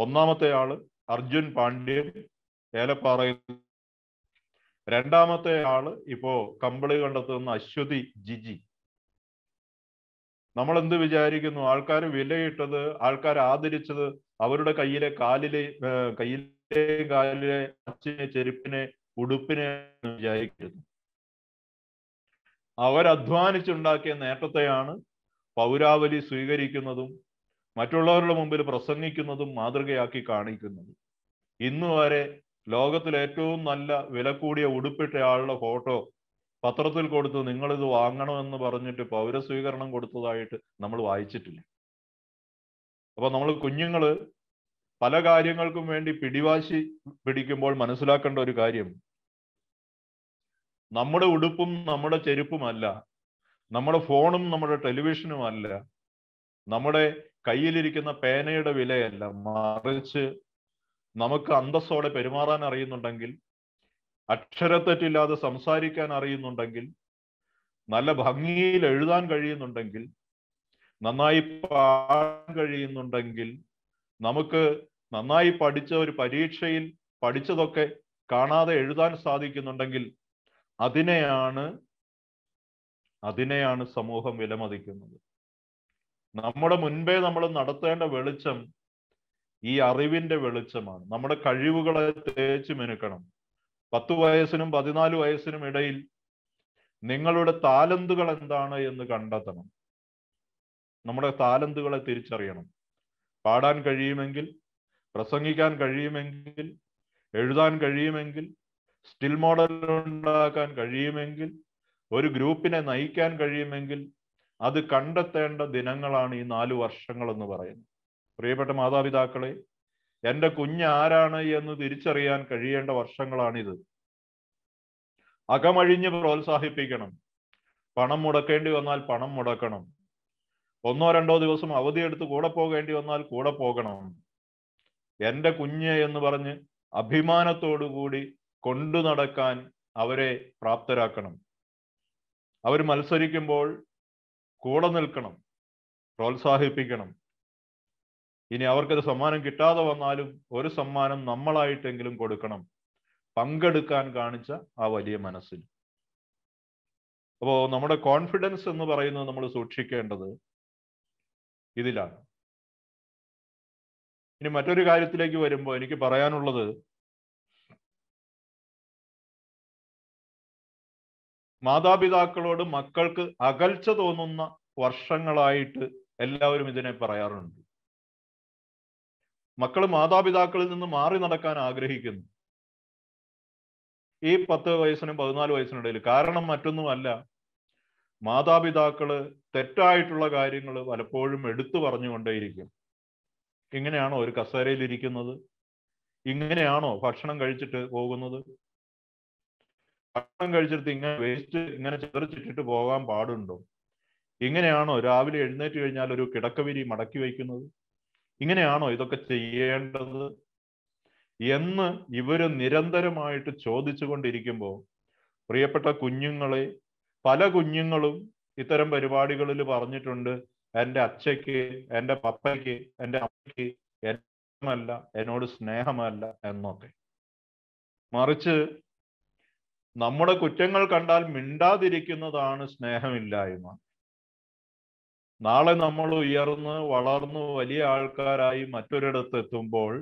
ഒന്നാമത്തെ ആള് അർജുൻ പാണ്ഡ്യൻ ഏലപ്പാറയിൽ രണ്ടാമത്തെ ആള് ഇപ്പോ കമ്പിളി കണ്ടെത്തുന്ന അശ്വതി ജിജി നമ്മൾ എന്ത് വിചാരിക്കുന്നു ആൾക്കാർ വിലയിട്ടത് ആൾക്കാർ ആദരിച്ചത് അവരുടെ കയ്യിലെ കാലിലെ കയ്യിലെ കാലിലെ അച്ഛനെ ചെരുപ്പിനെ ഉടുപ്പിനെ വിചാരിക്കരുത് അവരധ്വാനിച്ചുണ്ടാക്കിയ നേട്ടത്തെയാണ് പൗരാവലി സ്വീകരിക്കുന്നതും മറ്റുള്ളവരുടെ മുമ്പിൽ പ്രസംഗിക്കുന്നതും മാതൃകയാക്കി കാണിക്കുന്നതും ഇന്നു വരെ ലോകത്തിൽ ഏറ്റവും നല്ല വില കൂടിയ ഉടുപ്പിട്ട ആളുടെ ഫോട്ടോ പത്രത്തിൽ കൊടുത്ത് നിങ്ങളിത് വാങ്ങണമെന്ന് പറഞ്ഞിട്ട് പൗരസ്വീകരണം കൊടുത്തതായിട്ട് നമ്മൾ വായിച്ചിട്ടില്ല അപ്പൊ നമ്മൾ കുഞ്ഞുങ്ങൾ പല കാര്യങ്ങൾക്കും വേണ്ടി പിടിവാശി പിടിക്കുമ്പോൾ മനസ്സിലാക്കേണ്ട ഒരു കാര്യം നമ്മുടെ ഉടുപ്പും നമ്മുടെ ചെരുപ്പുമല്ല നമ്മുടെ ഫോണും നമ്മുടെ ടെലിവിഷനും അല്ല നമ്മുടെ കയ്യിലിരിക്കുന്ന പേനയുടെ വിലയല്ല മറിച്ച് നമുക്ക് അന്തസ്സോടെ പെരുമാറാൻ അറിയുന്നുണ്ടെങ്കിൽ അക്ഷരത്തെറ്റില്ലാതെ സംസാരിക്കാൻ അറിയുന്നുണ്ടെങ്കിൽ നല്ല ഭംഗിയിൽ എഴുതാൻ കഴിയുന്നുണ്ടെങ്കിൽ നന്നായി പാടാൻ കഴിയുന്നുണ്ടെങ്കിൽ നമുക്ക് നന്നായി പഠിച്ച ഒരു പരീക്ഷയിൽ പഠിച്ചതൊക്കെ കാണാതെ എഴുതാൻ സാധിക്കുന്നുണ്ടെങ്കിൽ അതിനെയാണ് അതിനെയാണ് സമൂഹം വിലമതിക്കുന്നത് നമ്മുടെ മുൻപേ നമ്മൾ നടത്തേണ്ട വെളിച്ചം ഈ അറിവിന്റെ വെളിച്ചമാണ് നമ്മുടെ കഴിവുകളെ തേച്ച് മിനുക്കണം പത്ത് വയസ്സിനും പതിനാല് വയസ്സിനും ഇടയിൽ നിങ്ങളുടെ താലന്തുകൾ എന്താണ് എന്ന് കണ്ടെത്തണം നമ്മുടെ താലന്തുകളെ തിരിച്ചറിയണം പാടാൻ കഴിയുമെങ്കിൽ പ്രസംഗിക്കാൻ കഴിയുമെങ്കിൽ എഴുതാൻ കഴിയുമെങ്കിൽ സ്റ്റിൽ മോഡൽ ഉണ്ടാക്കാൻ കഴിയുമെങ്കിൽ ഒരു ഗ്രൂപ്പിനെ നയിക്കാൻ കഴിയുമെങ്കിൽ അത് കണ്ടെത്തേണ്ട ദിനങ്ങളാണ് ഈ നാലു വർഷങ്ങൾ എന്ന് പറയുന്നത് പ്രിയപ്പെട്ട മാതാപിതാക്കളെ എൻ്റെ കുഞ്ഞ് ആരാണ് എന്ന് തിരിച്ചറിയാൻ കഴിയേണ്ട വർഷങ്ങളാണിത് അകമഴിഞ്ഞ് പ്രോത്സാഹിപ്പിക്കണം പണം മുടക്കേണ്ടി വന്നാൽ പണം മുടക്കണം ഒന്നോ രണ്ടോ ദിവസം അവധിയെടുത്ത് കൂടെ പോകേണ്ടി വന്നാൽ കൂടെ പോകണം എൻ്റെ കുഞ്ഞ് എന്ന് പറഞ്ഞ് അഭിമാനത്തോടു കൂടി കൊണ്ടു നടക്കാൻ അവരെ പ്രാപ്തരാക്കണം അവർ മത്സരിക്കുമ്പോൾ കൂടെ നിൽക്കണം പ്രോത്സാഹിപ്പിക്കണം ഇനി അവർക്കത് സമ്മാനം കിട്ടാതെ വന്നാലും ഒരു സമ്മാനം നമ്മളായിട്ടെങ്കിലും കൊടുക്കണം പങ്കെടുക്കാൻ കാണിച്ച ആ വലിയ മനസ്സിന് അപ്പോൾ നമ്മുടെ കോൺഫിഡൻസ് എന്ന് പറയുന്നത് നമ്മൾ സൂക്ഷിക്കേണ്ടത് ഇതിലാണ് ഇനി മറ്റൊരു കാര്യത്തിലേക്ക് വരുമ്പോൾ എനിക്ക് പറയാനുള്ളത് മാതാപിതാക്കളോട് മക്കൾക്ക് അകൽച്ച തോന്നുന്ന വർഷങ്ങളായിട്ട് എല്ലാവരും ഇതിനെ പറയാറുണ്ട് മക്കൾ മാതാപിതാക്കളിൽ നിന്ന് മാറി നടക്കാൻ ആഗ്രഹിക്കുന്നു ഈ പത്ത് വയസ്സിനും പതിനാല് വയസ്സിനിടയിൽ കാരണം മറ്റൊന്നുമല്ല മാതാപിതാക്കള് തെറ്റായിട്ടുള്ള കാര്യങ്ങൾ പലപ്പോഴും എടുത്തു പറഞ്ഞുകൊണ്ടേയിരിക്കും ഇങ്ങനെയാണോ ഒരു കസേരയിൽ ഇരിക്കുന്നത് ഇങ്ങനെയാണോ ഭക്ഷണം കഴിച്ചിട്ട് പോകുന്നത് ഭക്ഷണം കഴിച്ചിട്ട് ഇങ്ങനെ വേസ്റ്റ് ഇങ്ങനെ ചെറുച്ചിട്ടിട്ട് പോകാൻ പാടുണ്ടോ ഇങ്ങനെയാണോ രാവിലെ എഴുന്നേറ്റ് കഴിഞ്ഞാൽ ഒരു കിടക്കവിരി മടക്കി വയ്ക്കുന്നത് ഇങ്ങനെയാണോ ഇതൊക്കെ ചെയ്യേണ്ടത് എന്ന് ഇവര് നിരന്തരമായിട്ട് ചോദിച്ചു കൊണ്ടിരിക്കുമ്പോൾ പ്രിയപ്പെട്ട കുഞ്ഞുങ്ങളെ പല കുഞ്ഞുങ്ങളും ഇത്തരം പരിപാടികളിൽ പറഞ്ഞിട്ടുണ്ട് എൻ്റെ അച്ഛയ്ക്ക് എൻ്റെ പപ്പയ്ക്ക് എൻ്റെ അമ്മയ്ക്ക് എന്നല്ല എന്നോട് സ്നേഹമല്ല എന്നൊക്കെ മറിച്ച് നമ്മുടെ കുറ്റങ്ങൾ കണ്ടാൽ മിണ്ടാതിരിക്കുന്നതാണ് സ്നേഹമില്ലായ്മ നാളെ നമ്മൾ ഉയർന്ന് വളർന്ന് വലിയ ആൾക്കാരായി മറ്റൊരിടത്തെത്തുമ്പോൾ എത്തുമ്പോൾ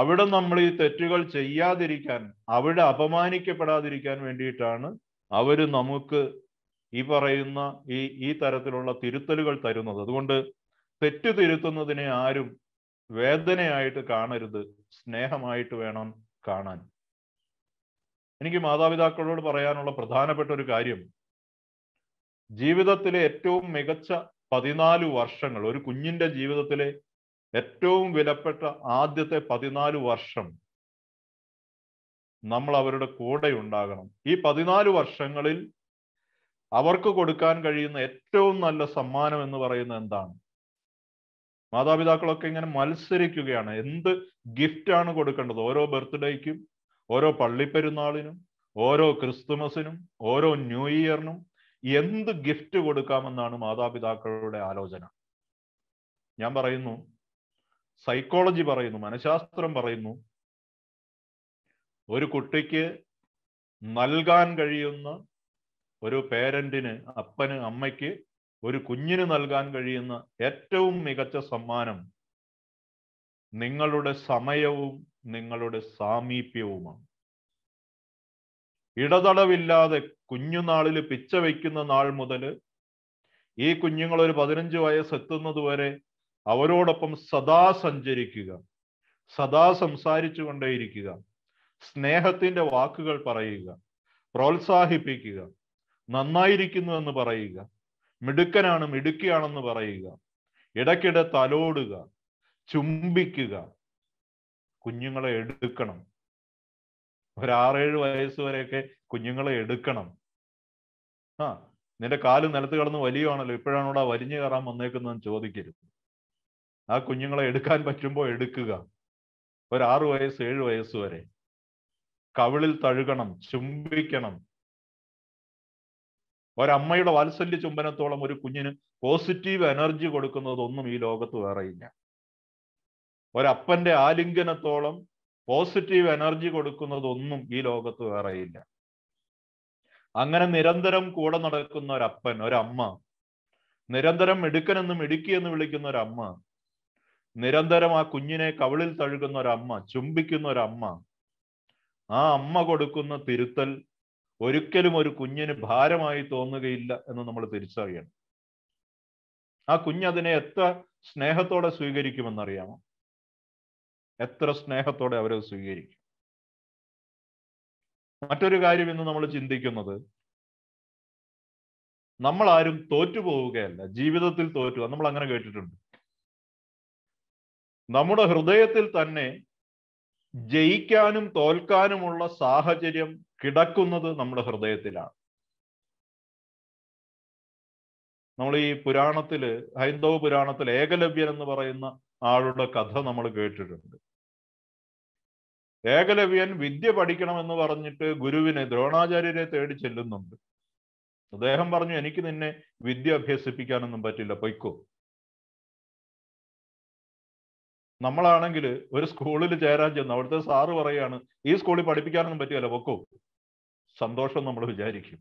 അവിടെ നമ്മൾ ഈ തെറ്റുകൾ ചെയ്യാതിരിക്കാൻ അവിടെ അപമാനിക്കപ്പെടാതിരിക്കാൻ വേണ്ടിയിട്ടാണ് അവർ നമുക്ക് ഈ പറയുന്ന ഈ ഈ തരത്തിലുള്ള തിരുത്തലുകൾ തരുന്നത് അതുകൊണ്ട് തെറ്റ് തിരുത്തുന്നതിനെ ആരും വേദനയായിട്ട് കാണരുത് സ്നേഹമായിട്ട് വേണം കാണാൻ എനിക്ക് മാതാപിതാക്കളോട് പറയാനുള്ള പ്രധാനപ്പെട്ട ഒരു കാര്യം ജീവിതത്തിലെ ഏറ്റവും മികച്ച പതിനാല് വർഷങ്ങൾ ഒരു കുഞ്ഞിന്റെ ജീവിതത്തിലെ ഏറ്റവും വിലപ്പെട്ട ആദ്യത്തെ പതിനാല് വർഷം നമ്മൾ അവരുടെ കൂടെ ഉണ്ടാകണം ഈ പതിനാല് വർഷങ്ങളിൽ അവർക്ക് കൊടുക്കാൻ കഴിയുന്ന ഏറ്റവും നല്ല സമ്മാനം എന്ന് പറയുന്നത് എന്താണ് മാതാപിതാക്കളൊക്കെ ഇങ്ങനെ മത്സരിക്കുകയാണ് എന്ത് ഗിഫ്റ്റാണ് ആണ് കൊടുക്കേണ്ടത് ഓരോ ബർത്ത്ഡേക്കും ഓരോ പള്ളിപ്പെരുന്നാളിനും ഓരോ ക്രിസ്തുമസിനും ഓരോ ന്യൂ ഇയറിനും എന്ത് ഗിഫ്റ്റ് കൊടുക്കാമെന്നാണ് മാതാപിതാക്കളുടെ ആലോചന ഞാൻ പറയുന്നു സൈക്കോളജി പറയുന്നു മനഃശാസ്ത്രം പറയുന്നു ഒരു കുട്ടിക്ക് നൽകാൻ കഴിയുന്ന ഒരു പേരന്റിന് അപ്പന് അമ്മയ്ക്ക് ഒരു കുഞ്ഞിന് നൽകാൻ കഴിയുന്ന ഏറ്റവും മികച്ച സമ്മാനം നിങ്ങളുടെ സമയവും നിങ്ങളുടെ സാമീപ്യവുമാണ് ഇടതടവില്ലാതെ കുഞ്ഞുനാളിൽ പിച്ച വയ്ക്കുന്ന നാൾ മുതൽ ഈ കുഞ്ഞുങ്ങൾ ഒരു പതിനഞ്ച് വയസ്സെത്തുന്നത് വരെ അവരോടൊപ്പം സദാ സഞ്ചരിക്കുക സദാ സംസാരിച്ചു കൊണ്ടേയിരിക്കുക സ്നേഹത്തിന്റെ വാക്കുകൾ പറയുക പ്രോത്സാഹിപ്പിക്കുക നന്നായിരിക്കുന്നു എന്ന് പറയുക മിടുക്കനാണ് മിടുക്കിയാണെന്ന് പറയുക ഇടയ്ക്കിടെ തലോടുക ചുംബിക്കുക കുഞ്ഞുങ്ങളെ എടുക്കണം ഒരാറേഴ് വയസ്സ് വരെയൊക്കെ കുഞ്ഞുങ്ങളെ എടുക്കണം ആ നിന്റെ കാല് നിലത്ത് കിടന്ന് ഇപ്പോഴാണ് ഇവിടെ വലിഞ്ഞു കയറാൻ വന്നേക്കുന്നതെന്ന് ചോദിക്കരുത് ആ കുഞ്ഞുങ്ങളെ എടുക്കാൻ പറ്റുമ്പോൾ എടുക്കുക ഒരാറ് വയസ്സ് ഏഴ് വയസ്സ് വരെ കവിളിൽ തഴുകണം ചുംബിക്കണം ഒരമ്മയുടെ വാത്സല്യ ചുംബനത്തോളം ഒരു കുഞ്ഞിന് പോസിറ്റീവ് എനർജി കൊടുക്കുന്നത് ഒന്നും ഈ ലോകത്ത് വേറെയില്ല ഒരപ്പന്റെ ആലിംഗനത്തോളം പോസിറ്റീവ് എനർജി കൊടുക്കുന്നതൊന്നും ഈ ലോകത്ത് വേറെയില്ല അങ്ങനെ നിരന്തരം കൂടെ നടക്കുന്ന ഒരപ്പൻ ഒരമ്മ നിരന്തരം മിടുക്കനെന്നും എന്ന് വിളിക്കുന്ന ഒരമ്മ നിരന്തരം ആ കുഞ്ഞിനെ കവിളിൽ തഴുകുന്ന ഒരമ്മ ചുംബിക്കുന്ന ഒരമ്മ ആ അമ്മ കൊടുക്കുന്ന തിരുത്തൽ ഒരിക്കലും ഒരു കുഞ്ഞിന് ഭാരമായി തോന്നുകയില്ല എന്ന് നമ്മൾ തിരിച്ചറിയണം ആ കുഞ്ഞ് അതിനെ എത്ര സ്നേഹത്തോടെ സ്വീകരിക്കുമെന്നറിയാമോ എത്ര സ്നേഹത്തോടെ അവരത് സ്വീകരിക്കും മറ്റൊരു കാര്യം ഇന്ന് നമ്മൾ ചിന്തിക്കുന്നത് നമ്മൾ ആരും തോറ്റു പോവുകയല്ല ജീവിതത്തിൽ തോറ്റു നമ്മൾ അങ്ങനെ കേട്ടിട്ടുണ്ട് നമ്മുടെ ഹൃദയത്തിൽ തന്നെ ജയിക്കാനും തോൽക്കാനുമുള്ള സാഹചര്യം കിടക്കുന്നത് നമ്മുടെ ഹൃദയത്തിലാണ് നമ്മൾ ഈ പുരാണത്തില് ഹൈന്ദവ പുരാണത്തിൽ ഏകലവ്യൻ എന്ന് പറയുന്ന ആളുടെ കഥ നമ്മൾ കേട്ടിട്ടുണ്ട് ഏകലവ്യൻ വിദ്യ പഠിക്കണമെന്ന് പറഞ്ഞിട്ട് ഗുരുവിനെ ദ്രോണാചാര്യരെ തേടി ചെല്ലുന്നുണ്ട് അദ്ദേഹം പറഞ്ഞു എനിക്ക് നിന്നെ വിദ്യ അഭ്യസിപ്പിക്കാനൊന്നും പറ്റില്ല പൊയ്ക്കോ നമ്മളാണെങ്കിൽ ഒരു സ്കൂളിൽ ചേരാൻ ചെന്ന് അവിടുത്തെ സാറ് പറയാണ് ഈ സ്കൂളിൽ പഠിപ്പിക്കാനൊന്നും പറ്റില്ല പൊക്കോ സന്തോഷം നമ്മൾ വിചാരിക്കും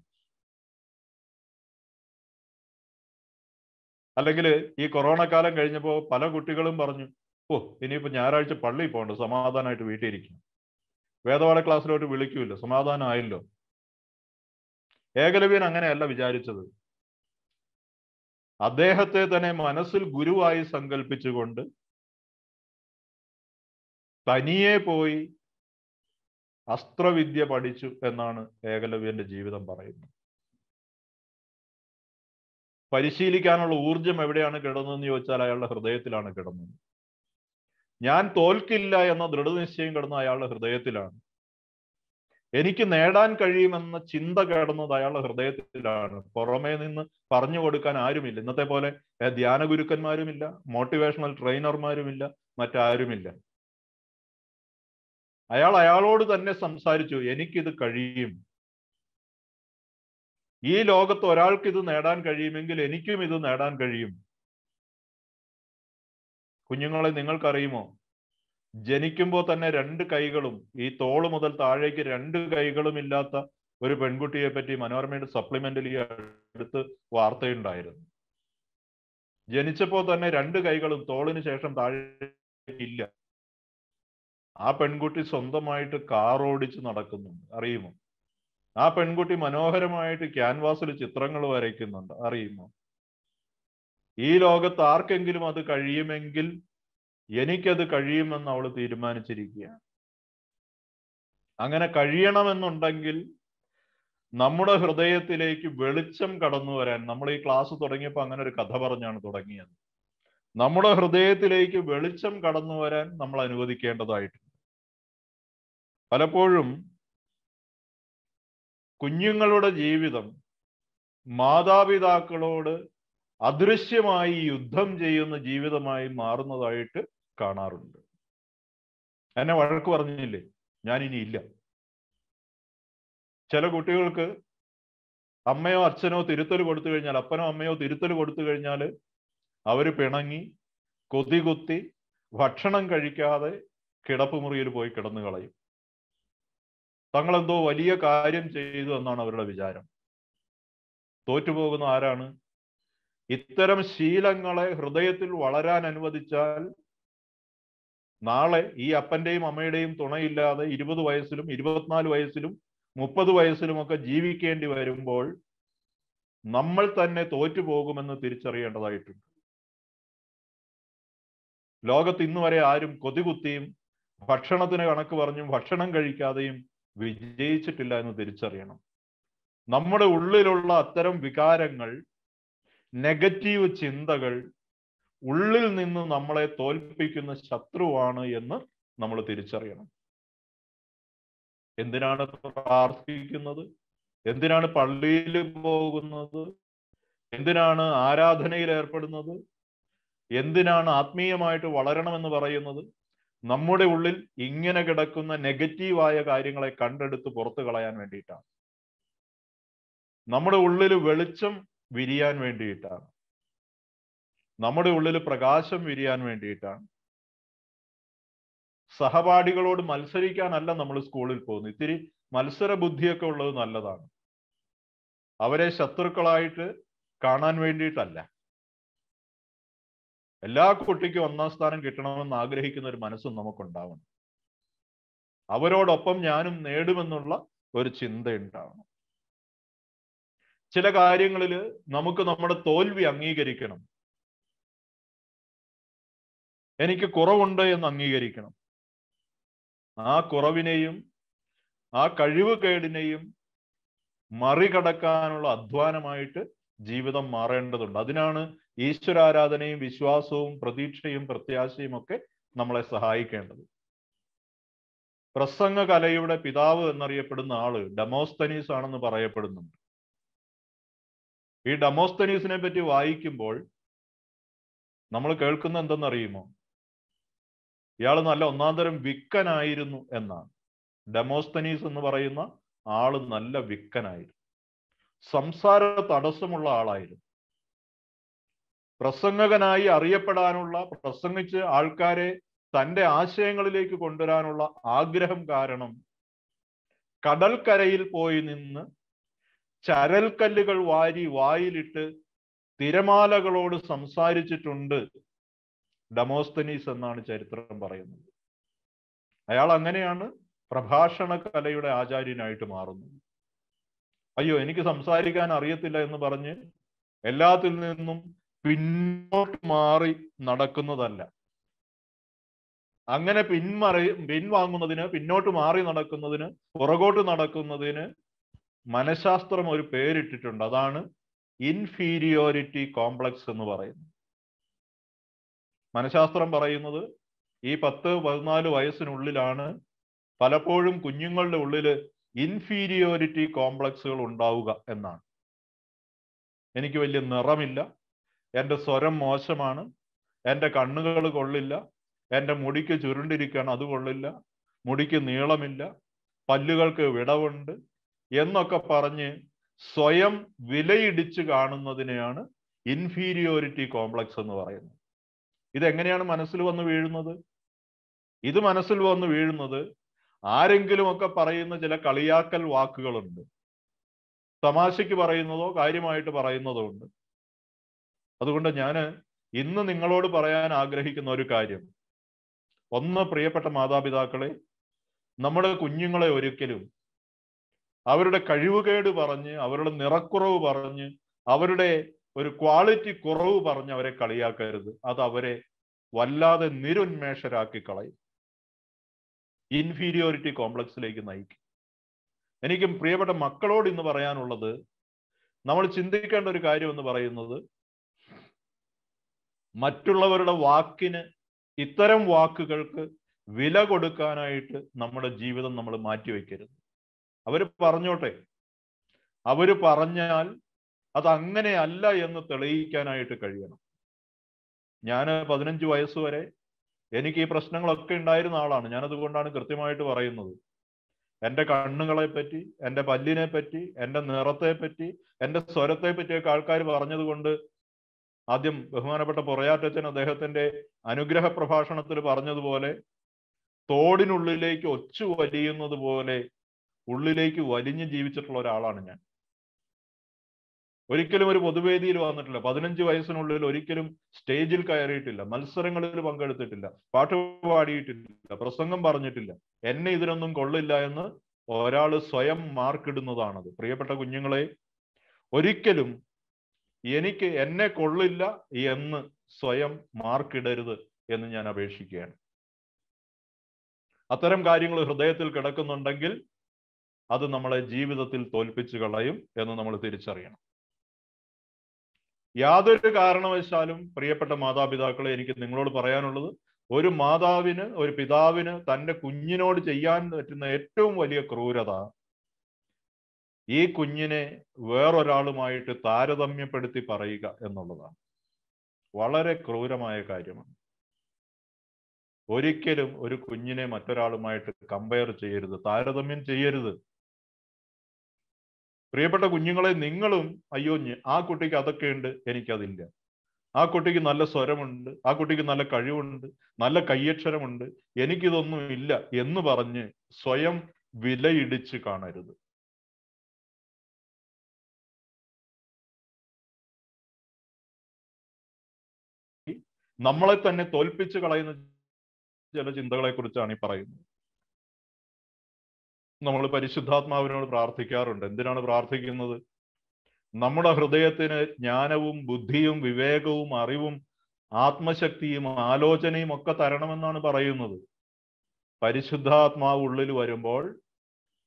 അല്ലെങ്കിൽ ഈ കൊറോണ കാലം കഴിഞ്ഞപ്പോൾ പല കുട്ടികളും പറഞ്ഞു ഓ ഇനിയിപ്പോൾ ഞായറാഴ്ച പള്ളിയിൽ പോകണ്ട സമാധാനമായിട്ട് വീട്ടിൽ ഇരിക്കണം വേദപാഠ ക്ലാസ്സിലോട്ട് വിളിക്കൂല്ലോ സമാധാനമായല്ലോ ഏകലവ്യൻ അങ്ങനെയല്ല വിചാരിച്ചത് അദ്ദേഹത്തെ തന്നെ മനസ്സിൽ ഗുരുവായി സങ്കല്പിച്ചുകൊണ്ട് തനിയെ പോയി അസ്ത്രവിദ്യ പഠിച്ചു എന്നാണ് ഏകലവ്യന്റെ ജീവിതം പറയുന്നത് പരിശീലിക്കാനുള്ള ഊർജം എവിടെയാണ് കിടന്നതെന്ന് ചോദിച്ചാൽ അയാളുടെ ഹൃദയത്തിലാണ് കിടന്നത് ഞാൻ തോൽക്കില്ല എന്ന ദൃഢനിശ്ചയം കിടന്ന അയാളുടെ ഹൃദയത്തിലാണ് എനിക്ക് നേടാൻ കഴിയുമെന്ന ചിന്ത കേടുന്നത് അയാളുടെ ഹൃദയത്തിലാണ് പുറമേ നിന്ന് പറഞ്ഞു കൊടുക്കാൻ ആരുമില്ല ഇന്നത്തെ പോലെ ധ്യാന ഗുരുക്കന്മാരുമില്ല മോട്ടിവേഷണൽ ട്രെയിനർമാരുമില്ല മറ്റാരുമില്ല അയാൾ അയാളോട് തന്നെ സംസാരിച്ചു എനിക്കിത് കഴിയും ഈ ലോകത്ത് ഒരാൾക്ക് ഇത് നേടാൻ കഴിയുമെങ്കിൽ എനിക്കും ഇത് നേടാൻ കഴിയും കുഞ്ഞുങ്ങളെ നിങ്ങൾക്കറിയുമോ ജനിക്കുമ്പോൾ തന്നെ രണ്ട് കൈകളും ഈ തോള് മുതൽ താഴേക്ക് രണ്ട് കൈകളും ഇല്ലാത്ത ഒരു പെൺകുട്ടിയെ പറ്റി മനോരമയുടെ സപ്ലിമെന്റലി അടുത്ത് വാർത്തയുണ്ടായിരുന്നു ജനിച്ചപ്പോൾ തന്നെ രണ്ട് കൈകളും തോളിന് ശേഷം താഴേക്കില്ല ആ പെൺകുട്ടി സ്വന്തമായിട്ട് കാർ ഓടിച്ച് നടക്കുന്നുണ്ട് അറിയുമോ ആ പെൺകുട്ടി മനോഹരമായിട്ട് ക്യാൻവാസിൽ ചിത്രങ്ങൾ വരയ്ക്കുന്നുണ്ട് അറിയുമോ ഈ ലോകത്ത് ആർക്കെങ്കിലും അത് കഴിയുമെങ്കിൽ എനിക്കത് കഴിയുമെന്ന് അവൾ തീരുമാനിച്ചിരിക്കുകയാണ് അങ്ങനെ കഴിയണമെന്നുണ്ടെങ്കിൽ നമ്മുടെ ഹൃദയത്തിലേക്ക് വെളിച്ചം കടന്നു വരാൻ നമ്മൾ ഈ ക്ലാസ് തുടങ്ങിയപ്പോൾ അങ്ങനെ ഒരു കഥ പറഞ്ഞാണ് തുടങ്ങിയത് നമ്മുടെ ഹൃദയത്തിലേക്ക് വെളിച്ചം കടന്നു വരാൻ നമ്മൾ അനുവദിക്കേണ്ടതായിട്ടുണ്ട് പലപ്പോഴും കുഞ്ഞുങ്ങളുടെ ജീവിതം മാതാപിതാക്കളോട് അദൃശ്യമായി യുദ്ധം ചെയ്യുന്ന ജീവിതമായി മാറുന്നതായിട്ട് കാണാറുണ്ട് എന്നെ വഴക്ക് പറഞ്ഞില്ലേ ഞാനിനി ഇല്ല ചില കുട്ടികൾക്ക് അമ്മയോ അച്ഛനോ തിരുത്തൽ കൊടുത്തു കഴിഞ്ഞാൽ അപ്പനോ അമ്മയോ തിരുത്തൽ കൊടുത്തു കഴിഞ്ഞാൽ അവർ പിണങ്ങി കൊതി കുത്തി ഭക്ഷണം കഴിക്കാതെ കിടപ്പുമുറിയിൽ പോയി കിടന്നു കളയും തങ്ങളെന്തോ വലിയ കാര്യം ചെയ്തു എന്നാണ് അവരുടെ വിചാരം തോറ്റുപോകുന്ന ആരാണ് ഇത്തരം ശീലങ്ങളെ ഹൃദയത്തിൽ വളരാൻ അനുവദിച്ചാൽ നാളെ ഈ അപ്പന്റെയും അമ്മയുടെയും തുണയില്ലാതെ ഇരുപത് വയസ്സിലും ഇരുപത്തിനാല് വയസ്സിലും മുപ്പത് വയസ്സിലുമൊക്കെ ജീവിക്കേണ്ടി വരുമ്പോൾ നമ്മൾ തന്നെ തോറ്റു തിരിച്ചറിയേണ്ടതായിട്ടുണ്ട് ലോകത്ത് ഇന്ന് വരെ ആരും കൊതികുത്തിയും ഭക്ഷണത്തിന് കണക്ക് പറഞ്ഞും ഭക്ഷണം കഴിക്കാതെയും വിജയിച്ചിട്ടില്ല എന്ന് തിരിച്ചറിയണം നമ്മുടെ ഉള്ളിലുള്ള അത്തരം വികാരങ്ങൾ നെഗറ്റീവ് ചിന്തകൾ ഉള്ളിൽ നിന്ന് നമ്മളെ തോൽപ്പിക്കുന്ന ശത്രുവാണ് എന്ന് നമ്മൾ തിരിച്ചറിയണം എന്തിനാണ് പ്രാർത്ഥിക്കുന്നത് എന്തിനാണ് പള്ളിയിൽ പോകുന്നത് എന്തിനാണ് ആരാധനയിൽ ഏർപ്പെടുന്നത് എന്തിനാണ് ആത്മീയമായിട്ട് വളരണമെന്ന് പറയുന്നത് നമ്മുടെ ഉള്ളിൽ ഇങ്ങനെ കിടക്കുന്ന നെഗറ്റീവായ കാര്യങ്ങളെ കണ്ടെടുത്ത് പുറത്തു കളയാൻ വേണ്ടിയിട്ടാണ് നമ്മുടെ ഉള്ളിൽ വെളിച്ചം വിരിയാൻ വേണ്ടിയിട്ടാണ് നമ്മുടെ ഉള്ളിൽ പ്രകാശം വിരിയാൻ വേണ്ടിയിട്ടാണ് സഹപാഠികളോട് മത്സരിക്കാനല്ല നമ്മൾ സ്കൂളിൽ പോകുന്നത് ഇത്തിരി മത്സര ബുദ്ധിയൊക്കെ ഉള്ളത് നല്ലതാണ് അവരെ ശത്രുക്കളായിട്ട് കാണാൻ വേണ്ടിയിട്ടല്ല എല്ലാ കുട്ടിക്കും ഒന്നാം സ്ഥാനം കിട്ടണമെന്ന് ആഗ്രഹിക്കുന്ന ഒരു മനസ്സും നമുക്കുണ്ടാവണം അവരോടൊപ്പം ഞാനും നേടുമെന്നുള്ള ഒരു ചിന്ത ഉണ്ടാവണം ചില കാര്യങ്ങളിൽ നമുക്ക് നമ്മുടെ തോൽവി അംഗീകരിക്കണം എനിക്ക് കുറവുണ്ട് എന്ന് അംഗീകരിക്കണം ആ കുറവിനെയും ആ കഴിവ് കേടിനെയും മറികടക്കാനുള്ള അധ്വാനമായിട്ട് ജീവിതം മാറേണ്ടതുണ്ട് അതിനാണ് ഈശ്വരാരാധനയും വിശ്വാസവും പ്രതീക്ഷയും പ്രത്യാശയും ഒക്കെ നമ്മളെ സഹായിക്കേണ്ടത് പ്രസംഗ കലയുടെ പിതാവ് എന്നറിയപ്പെടുന്ന ആള് ഡെമോസ്തനീസ് ആണെന്ന് പറയപ്പെടുന്നുണ്ട് ഈ ഡമോസ്തനീസിനെ പറ്റി വായിക്കുമ്പോൾ നമ്മൾ കേൾക്കുന്ന എന്തെന്നറിയുമോ ഇയാൾ നല്ല ഒന്നാന്തരം വിക്കനായിരുന്നു എന്നാണ് ഡെമോസ്തനീസ് എന്ന് പറയുന്ന ആള് നല്ല വിക്കനായിരുന്നു സംസാര തടസ്സമുള്ള ആളായിരുന്നു പ്രസംഗകനായി അറിയപ്പെടാനുള്ള പ്രസംഗിച്ച് ആൾക്കാരെ തൻ്റെ ആശയങ്ങളിലേക്ക് കൊണ്ടുവരാനുള്ള ആഗ്രഹം കാരണം കടൽക്കരയിൽ പോയി നിന്ന് ചരൽക്കല്ലുകൾ വാരി വായിലിട്ട് തിരമാലകളോട് സംസാരിച്ചിട്ടുണ്ട് ഡമോസ്തനീസ് എന്നാണ് ചരിത്രം പറയുന്നത് അയാൾ അങ്ങനെയാണ് പ്രഭാഷണ കലയുടെ ആചാര്യനായിട്ട് മാറുന്നത് അയ്യോ എനിക്ക് സംസാരിക്കാൻ അറിയത്തില്ല എന്ന് പറഞ്ഞ് എല്ലാത്തിൽ നിന്നും പിന്നോട്ട് മാറി നടക്കുന്നതല്ല അങ്ങനെ പിന്മറി പിൻവാങ്ങുന്നതിന് പിന്നോട്ട് മാറി നടക്കുന്നതിന് പുറകോട്ട് നടക്കുന്നതിന് മനഃശാസ്ത്രം ഒരു പേരിട്ടിട്ടുണ്ട് അതാണ് ഇൻഫീരിയോരിറ്റി കോംപ്ലക്സ് എന്ന് പറയുന്നത് മനഃശാസ്ത്രം പറയുന്നത് ഈ പത്ത് പതിനാല് വയസ്സിനുള്ളിലാണ് പലപ്പോഴും കുഞ്ഞുങ്ങളുടെ ഉള്ളിൽ ഇൻഫീരിയോരിറ്റി കോംപ്ലക്സുകൾ ഉണ്ടാവുക എന്നാണ് എനിക്ക് വലിയ നിറമില്ല എൻ്റെ സ്വരം മോശമാണ് എൻ്റെ കണ്ണുകൾ കൊള്ളില്ല എൻ്റെ മുടിക്ക് ചുരുണ്ടിരിക്കണം അത് കൊള്ളില്ല മുടിക്ക് നീളമില്ല പല്ലുകൾക്ക് വിടവുണ്ട് എന്നൊക്കെ പറഞ്ഞ് സ്വയം വിലയിടിച്ച് കാണുന്നതിനെയാണ് ഇൻഫീരിയോറിറ്റി കോംപ്ലക്സ് എന്ന് പറയുന്നത് ഇതെങ്ങനെയാണ് മനസ്സിൽ വന്ന് വീഴുന്നത് ഇത് മനസ്സിൽ വന്ന് വീഴുന്നത് ആരെങ്കിലുമൊക്കെ പറയുന്ന ചില കളിയാക്കൽ വാക്കുകളുണ്ട് തമാശയ്ക്ക് പറയുന്നതോ കാര്യമായിട്ട് പറയുന്നതോ ഉണ്ട് അതുകൊണ്ട് ഞാൻ ഇന്ന് നിങ്ങളോട് പറയാൻ ആഗ്രഹിക്കുന്ന ഒരു കാര്യം ഒന്ന് പ്രിയപ്പെട്ട മാതാപിതാക്കളെ നമ്മുടെ കുഞ്ഞുങ്ങളെ ഒരിക്കലും അവരുടെ കഴിവുകേട് പറഞ്ഞ് അവരുടെ നിറക്കുറവ് പറഞ്ഞ് അവരുടെ ഒരു ക്വാളിറ്റി കുറവ് പറഞ്ഞ് അവരെ കളിയാക്കരുത് അത് അവരെ വല്ലാതെ നിരുന്മേഷരാക്കി കളയും ഇൻഫീരിയോറിറ്റി കോംപ്ലക്സിലേക്ക് നയിക്കും എനിക്കും പ്രിയപ്പെട്ട മക്കളോട് ഇന്ന് പറയാനുള്ളത് നമ്മൾ ചിന്തിക്കേണ്ട ഒരു കാര്യം എന്ന് പറയുന്നത് മറ്റുള്ളവരുടെ വാക്കിന് ഇത്തരം വാക്കുകൾക്ക് വില കൊടുക്കാനായിട്ട് നമ്മുടെ ജീവിതം നമ്മൾ മാറ്റിവെക്കരുത് അവർ പറഞ്ഞോട്ടെ അവർ പറഞ്ഞാൽ അത് അല്ല എന്ന് തെളിയിക്കാനായിട്ട് കഴിയണം ഞാൻ പതിനഞ്ച് വയസ്സ് വരെ എനിക്ക് ഈ പ്രശ്നങ്ങളൊക്കെ ഉണ്ടായിരുന്ന ആളാണ് ഞാനതുകൊണ്ടാണ് കൃത്യമായിട്ട് പറയുന്നത് എൻ്റെ കണ്ണുകളെ പറ്റി എൻ്റെ പല്ലിനെ പറ്റി എൻ്റെ നിറത്തെ പറ്റി എൻ്റെ സ്വരത്തെ പറ്റിയൊക്കെ ആൾക്കാർ പറഞ്ഞതുകൊണ്ട് ആദ്യം ബഹുമാനപ്പെട്ട പൊറയാറ്റച്ചൻ അദ്ദേഹത്തിന്റെ അനുഗ്രഹ പ്രഭാഷണത്തിൽ പറഞ്ഞതുപോലെ തോടിനുള്ളിലേക്ക് ഒച്ചു വലിയുന്നത് പോലെ ഉള്ളിലേക്ക് വലിഞ്ഞ് ജീവിച്ചിട്ടുള്ള ഒരാളാണ് ഞാൻ ഒരിക്കലും ഒരു പൊതുവേദിയിൽ വന്നിട്ടില്ല പതിനഞ്ച് വയസ്സിനുള്ളിൽ ഒരിക്കലും സ്റ്റേജിൽ കയറിയിട്ടില്ല മത്സരങ്ങളിൽ പങ്കെടുത്തിട്ടില്ല പാട്ട് പാടിയിട്ടില്ല പ്രസംഗം പറഞ്ഞിട്ടില്ല എന്നെ ഇതിനൊന്നും കൊള്ളില്ല എന്ന് ഒരാൾ സ്വയം മാർക്കിടുന്നതാണത് പ്രിയപ്പെട്ട കുഞ്ഞുങ്ങളെ ഒരിക്കലും എനിക്ക് എന്നെ കൊള്ളില്ല എന്ന് സ്വയം മാർക്കിടരുത് എന്ന് ഞാൻ അപേക്ഷിക്കുകയാണ് അത്തരം കാര്യങ്ങൾ ഹൃദയത്തിൽ കിടക്കുന്നുണ്ടെങ്കിൽ അത് നമ്മളെ ജീവിതത്തിൽ തോൽപ്പിച്ചു കളയും എന്ന് നമ്മൾ തിരിച്ചറിയണം യാതൊരു കാരണവശാലും പ്രിയപ്പെട്ട മാതാപിതാക്കളെ എനിക്ക് നിങ്ങളോട് പറയാനുള്ളത് ഒരു മാതാവിന് ഒരു പിതാവിന് തൻ്റെ കുഞ്ഞിനോട് ചെയ്യാൻ പറ്റുന്ന ഏറ്റവും വലിയ ക്രൂരത ഈ കുഞ്ഞിനെ വേറൊരാളുമായിട്ട് താരതമ്യപ്പെടുത്തി പറയുക എന്നുള്ളതാണ് വളരെ ക്രൂരമായ കാര്യമാണ് ഒരിക്കലും ഒരു കുഞ്ഞിനെ മറ്റൊരാളുമായിട്ട് കമ്പയർ ചെയ്യരുത് താരതമ്യം ചെയ്യരുത് പ്രിയപ്പെട്ട കുഞ്ഞുങ്ങളെ നിങ്ങളും അയ്യോ ആ കുട്ടിക്ക് അതൊക്കെ ഉണ്ട് എനിക്കതില്ല ആ കുട്ടിക്ക് നല്ല സ്വരമുണ്ട് ആ കുട്ടിക്ക് നല്ല കഴിവുണ്ട് നല്ല കയ്യക്ഷരമുണ്ട് എനിക്കിതൊന്നും ഇല്ല എന്ന് പറഞ്ഞ് സ്വയം വിലയിടിച്ച് കാണരുത് നമ്മളെ തന്നെ തോൽപ്പിച്ച് കളയുന്ന ചില ചിന്തകളെ കുറിച്ചാണ് ഈ പറയുന്നത് നമ്മൾ പരിശുദ്ധാത്മാവിനോട് പ്രാർത്ഥിക്കാറുണ്ട് എന്തിനാണ് പ്രാർത്ഥിക്കുന്നത് നമ്മുടെ ഹൃദയത്തിന് ജ്ഞാനവും ബുദ്ധിയും വിവേകവും അറിവും ആത്മശക്തിയും ആലോചനയും ഒക്കെ തരണമെന്നാണ് പറയുന്നത് പരിശുദ്ധാത്മാവ് ഉള്ളിൽ വരുമ്പോൾ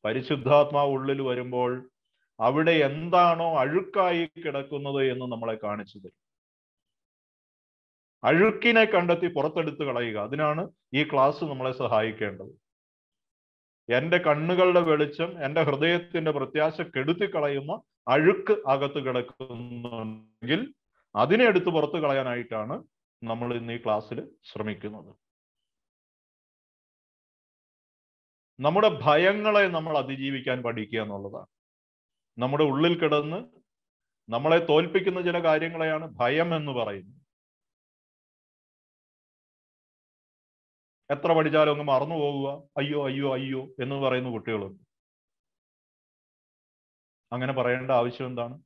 പരിശുദ്ധാത്മാവ് ഉള്ളിൽ വരുമ്പോൾ അവിടെ എന്താണോ അഴുക്കായി കിടക്കുന്നത് എന്ന് നമ്മളെ കാണിച്ചു തരും അഴുക്കിനെ കണ്ടെത്തി പുറത്തെടുത്ത് കളയുക അതിനാണ് ഈ ക്ലാസ് നമ്മളെ സഹായിക്കേണ്ടത് എൻ്റെ കണ്ണുകളുടെ വെളിച്ചം എൻ്റെ ഹൃദയത്തിന്റെ പ്രത്യാശ കെടുത്തി കളയുന്ന അഴുക്ക് അകത്ത് കിടക്കുന്നുണ്ടെങ്കിൽ അതിനെ എടുത്ത് പുറത്തു കളയാനായിട്ടാണ് നമ്മൾ ഇന്ന് ഈ ക്ലാസ്സിൽ ശ്രമിക്കുന്നത് നമ്മുടെ ഭയങ്ങളെ നമ്മൾ അതിജീവിക്കാൻ പഠിക്കുക എന്നുള്ളതാണ് നമ്മുടെ ഉള്ളിൽ കിടന്ന് നമ്മളെ തോൽപ്പിക്കുന്ന ചില കാര്യങ്ങളെയാണ് ഭയം എന്ന് പറയുന്നത് എത്ര പഠിച്ചാലും അങ്ങ് മറന്നു പോകുക അയ്യോ അയ്യോ അയ്യോ എന്ന് പറയുന്ന കുട്ടികളുണ്ട് അങ്ങനെ പറയേണ്ട ആവശ്യം എന്താണ്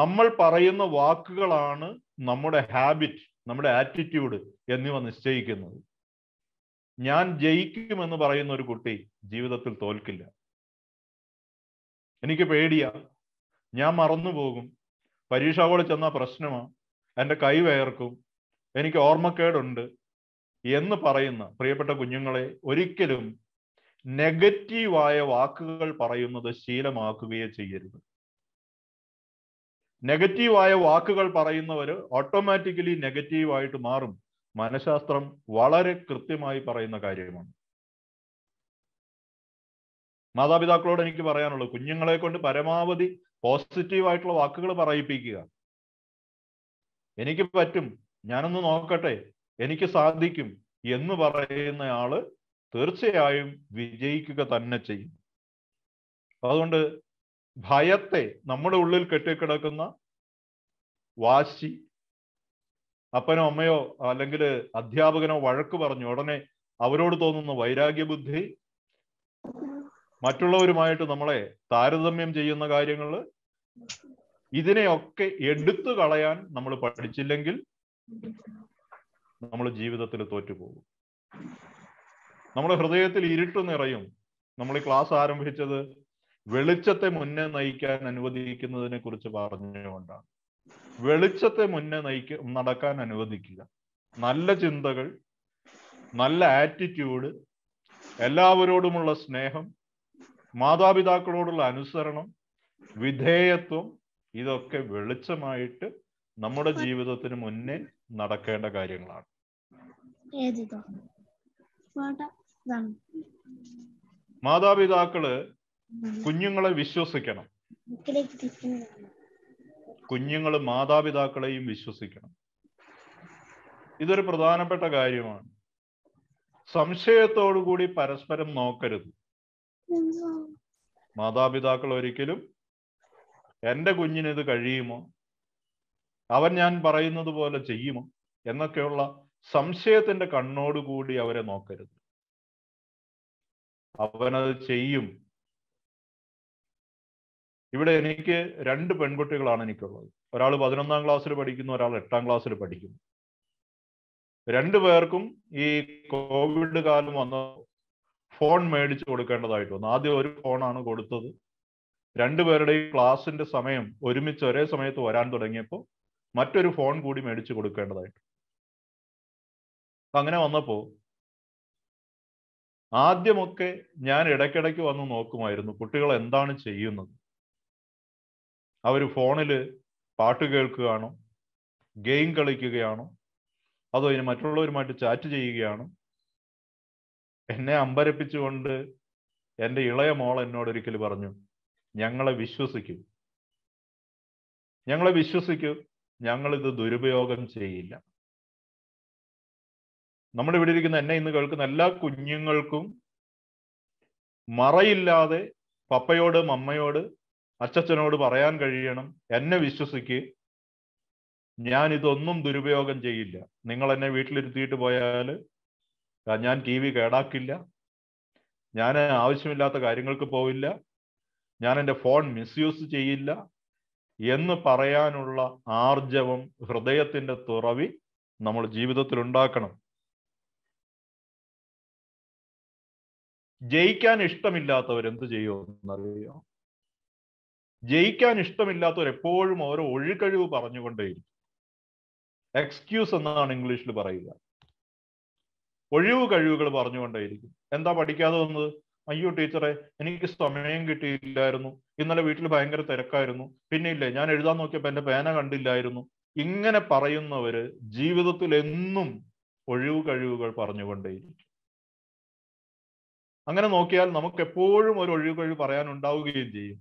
നമ്മൾ പറയുന്ന വാക്കുകളാണ് നമ്മുടെ ഹാബിറ്റ് നമ്മുടെ ആറ്റിറ്റ്യൂഡ് എന്നിവ നിശ്ചയിക്കുന്നത് ഞാൻ ജയിക്കുമെന്ന് പറയുന്ന ഒരു കുട്ടി ജീവിതത്തിൽ തോൽക്കില്ല എനിക്ക് പേടിയാ ഞാൻ മറന്നു പോകും പരീക്ഷ ഹോളിൽ ചെന്ന പ്രശ്നമാണ് എൻ്റെ കൈ വയർക്കും എനിക്ക് ഓർമ്മക്കേടുണ്ട് എന്ന് പറയുന്ന പ്രിയപ്പെട്ട കുഞ്ഞുങ്ങളെ ഒരിക്കലും നെഗറ്റീവായ വാക്കുകൾ പറയുന്നത് ശീലമാക്കുകയോ ചെയ്യരുത് നെഗറ്റീവായ വാക്കുകൾ പറയുന്നവർ ഓട്ടോമാറ്റിക്കലി നെഗറ്റീവായിട്ട് മാറും മനഃശാസ്ത്രം വളരെ കൃത്യമായി പറയുന്ന കാര്യമാണ് മാതാപിതാക്കളോട് എനിക്ക് പറയാനുള്ളത് കുഞ്ഞുങ്ങളെ കൊണ്ട് പരമാവധി പോസിറ്റീവായിട്ടുള്ള വാക്കുകൾ പറയിപ്പിക്കുക എനിക്ക് പറ്റും ഞാനൊന്ന് നോക്കട്ടെ എനിക്ക് സാധിക്കും എന്ന് പറയുന്ന ആള് തീർച്ചയായും വിജയിക്കുക തന്നെ ചെയ്യും അതുകൊണ്ട് ഭയത്തെ നമ്മുടെ ഉള്ളിൽ കെട്ടിക്കിടക്കുന്ന വാശി അപ്പനോ അമ്മയോ അല്ലെങ്കിൽ അധ്യാപകനോ വഴക്ക് പറഞ്ഞു ഉടനെ അവരോട് തോന്നുന്ന വൈരാഗ്യബുദ്ധി മറ്റുള്ളവരുമായിട്ട് നമ്മളെ താരതമ്യം ചെയ്യുന്ന കാര്യങ്ങൾ ഇതിനെയൊക്കെ എടുത്തു കളയാൻ നമ്മൾ പഠിച്ചില്ലെങ്കിൽ നമ്മൾ ജീവിതത്തിൽ തോറ്റുപോകും നമ്മുടെ ഹൃദയത്തിൽ ഇരുട്ട് നിറയും നമ്മൾ ഈ ക്ലാസ് ആരംഭിച്ചത് വെളിച്ചത്തെ മുന്നേ നയിക്കാൻ അനുവദിക്കുന്നതിനെ കുറിച്ച് പറഞ്ഞുകൊണ്ടാണ് വെളിച്ചത്തെ മുന്നേ നയിക്ക നടക്കാൻ അനുവദിക്കുക നല്ല ചിന്തകൾ നല്ല ആറ്റിറ്റ്യൂഡ് എല്ലാവരോടുമുള്ള സ്നേഹം മാതാപിതാക്കളോടുള്ള അനുസരണം വിധേയത്വം ഇതൊക്കെ വെളിച്ചമായിട്ട് നമ്മുടെ ജീവിതത്തിന് മുന്നേ നടക്കേണ്ട കാര്യങ്ങളാണ് മാതാപിതാക്കള് കുഞ്ഞുങ്ങളെ വിശ്വസിക്കണം കുഞ്ഞുങ്ങൾ മാതാപിതാക്കളെയും വിശ്വസിക്കണം ഇതൊരു പ്രധാനപ്പെട്ട കാര്യമാണ് സംശയത്തോടുകൂടി പരസ്പരം നോക്കരുത് മാതാപിതാക്കൾ ഒരിക്കലും എന്റെ കുഞ്ഞിന് ഇത് കഴിയുമോ അവൻ ഞാൻ പറയുന്നത് പോലെ ചെയ്യുമോ എന്നൊക്കെയുള്ള സംശയത്തിന്റെ കണ്ണോടുകൂടി അവരെ നോക്കരുത് അവനത് ചെയ്യും ഇവിടെ എനിക്ക് രണ്ട് പെൺകുട്ടികളാണ് എനിക്കുള്ളത് ഒരാൾ പതിനൊന്നാം ക്ലാസ്സിൽ പഠിക്കുന്നു ഒരാൾ എട്ടാം ക്ലാസ്സിൽ പഠിക്കുന്നു രണ്ടു പേർക്കും ഈ കോവിഡ് കാലം വന്ന ഫോൺ മേടിച്ചു കൊടുക്കേണ്ടതായിട്ട് വന്നു ആദ്യം ഒരു ഫോണാണ് കൊടുത്തത് രണ്ടുപേരുടെയും ക്ലാസിന്റെ സമയം ഒരുമിച്ച് ഒരേ സമയത്ത് വരാൻ തുടങ്ങിയപ്പോൾ മറ്റൊരു ഫോൺ കൂടി മേടിച്ചു കൊടുക്കേണ്ടതായിട്ട് അങ്ങനെ വന്നപ്പോൾ ആദ്യമൊക്കെ ഞാൻ ഇടയ്ക്കിടയ്ക്ക് വന്ന് നോക്കുമായിരുന്നു കുട്ടികൾ എന്താണ് ചെയ്യുന്നത് അവർ ഫോണിൽ പാട്ട് കേൾക്കുകയാണോ ഗെയിം കളിക്കുകയാണോ അതോ ഇനി മറ്റുള്ളവരുമായിട്ട് ചാറ്റ് ചെയ്യുകയാണോ എന്നെ അമ്പരപ്പിച്ചുകൊണ്ട് എൻ്റെ ഇളയ മോൾ എന്നോട് ഒരിക്കൽ പറഞ്ഞു ഞങ്ങളെ വിശ്വസിക്കൂ ഞങ്ങളെ വിശ്വസിക്കൂ ഞങ്ങളിത് ദുരുപയോഗം ചെയ്യില്ല നമ്മുടെ ഇവിടെ ഇരിക്കുന്ന എന്നെ ഇന്ന് കേൾക്കുന്ന എല്ലാ കുഞ്ഞുങ്ങൾക്കും മറയില്ലാതെ പപ്പയോട് അമ്മയോട് അച്ചച്ചനോട് പറയാൻ കഴിയണം എന്നെ വിശ്വസിക്ക് ഞാൻ ഇതൊന്നും ദുരുപയോഗം ചെയ്യില്ല നിങ്ങൾ എന്നെ വീട്ടിലിരുത്തിയിട്ട് പോയാൽ ഞാൻ ടി വി കേടാക്കില്ല ഞാൻ ആവശ്യമില്ലാത്ത കാര്യങ്ങൾക്ക് പോവില്ല ഞാൻ എൻ്റെ ഫോൺ മിസ്യൂസ് ചെയ്യില്ല എന്ന് പറയാനുള്ള ആർജവം ഹൃദയത്തിന്റെ തുറവി നമ്മൾ ജീവിതത്തിൽ ഉണ്ടാക്കണം ജയിക്കാൻ ഇഷ്ടമില്ലാത്തവർ എന്ത് ചെയ്യുമെന്നറിയോ ജയിക്കാൻ ഇഷ്ടമില്ലാത്തവർ എപ്പോഴും ഓരോ ഒഴികഴിവ് പറഞ്ഞുകൊണ്ടേയിരിക്കും എക്സ്ക്യൂസ് എന്നാണ് ഇംഗ്ലീഷിൽ പറയുക ഒഴിവ് കഴിവുകൾ പറഞ്ഞുകൊണ്ടേയിരിക്കും എന്താ പഠിക്കാതെ വന്നത് അയ്യോ ടീച്ചറെ എനിക്ക് സമയം കിട്ടിയില്ലായിരുന്നു ഇന്നലെ വീട്ടിൽ ഭയങ്കര തിരക്കായിരുന്നു പിന്നെ ഇല്ലേ ഞാൻ എഴുതാൻ നോക്കിയപ്പോൾ എന്റെ പേന കണ്ടില്ലായിരുന്നു ഇങ്ങനെ പറയുന്നവര് ജീവിതത്തിൽ എന്നും ഒഴിവ് കഴിവുകൾ പറഞ്ഞുകൊണ്ടേയിരിക്കും അങ്ങനെ നോക്കിയാൽ നമുക്ക് എപ്പോഴും ഒരു ഒഴിവ് കഴിവ് പറയാനുണ്ടാവുകയും ചെയ്യും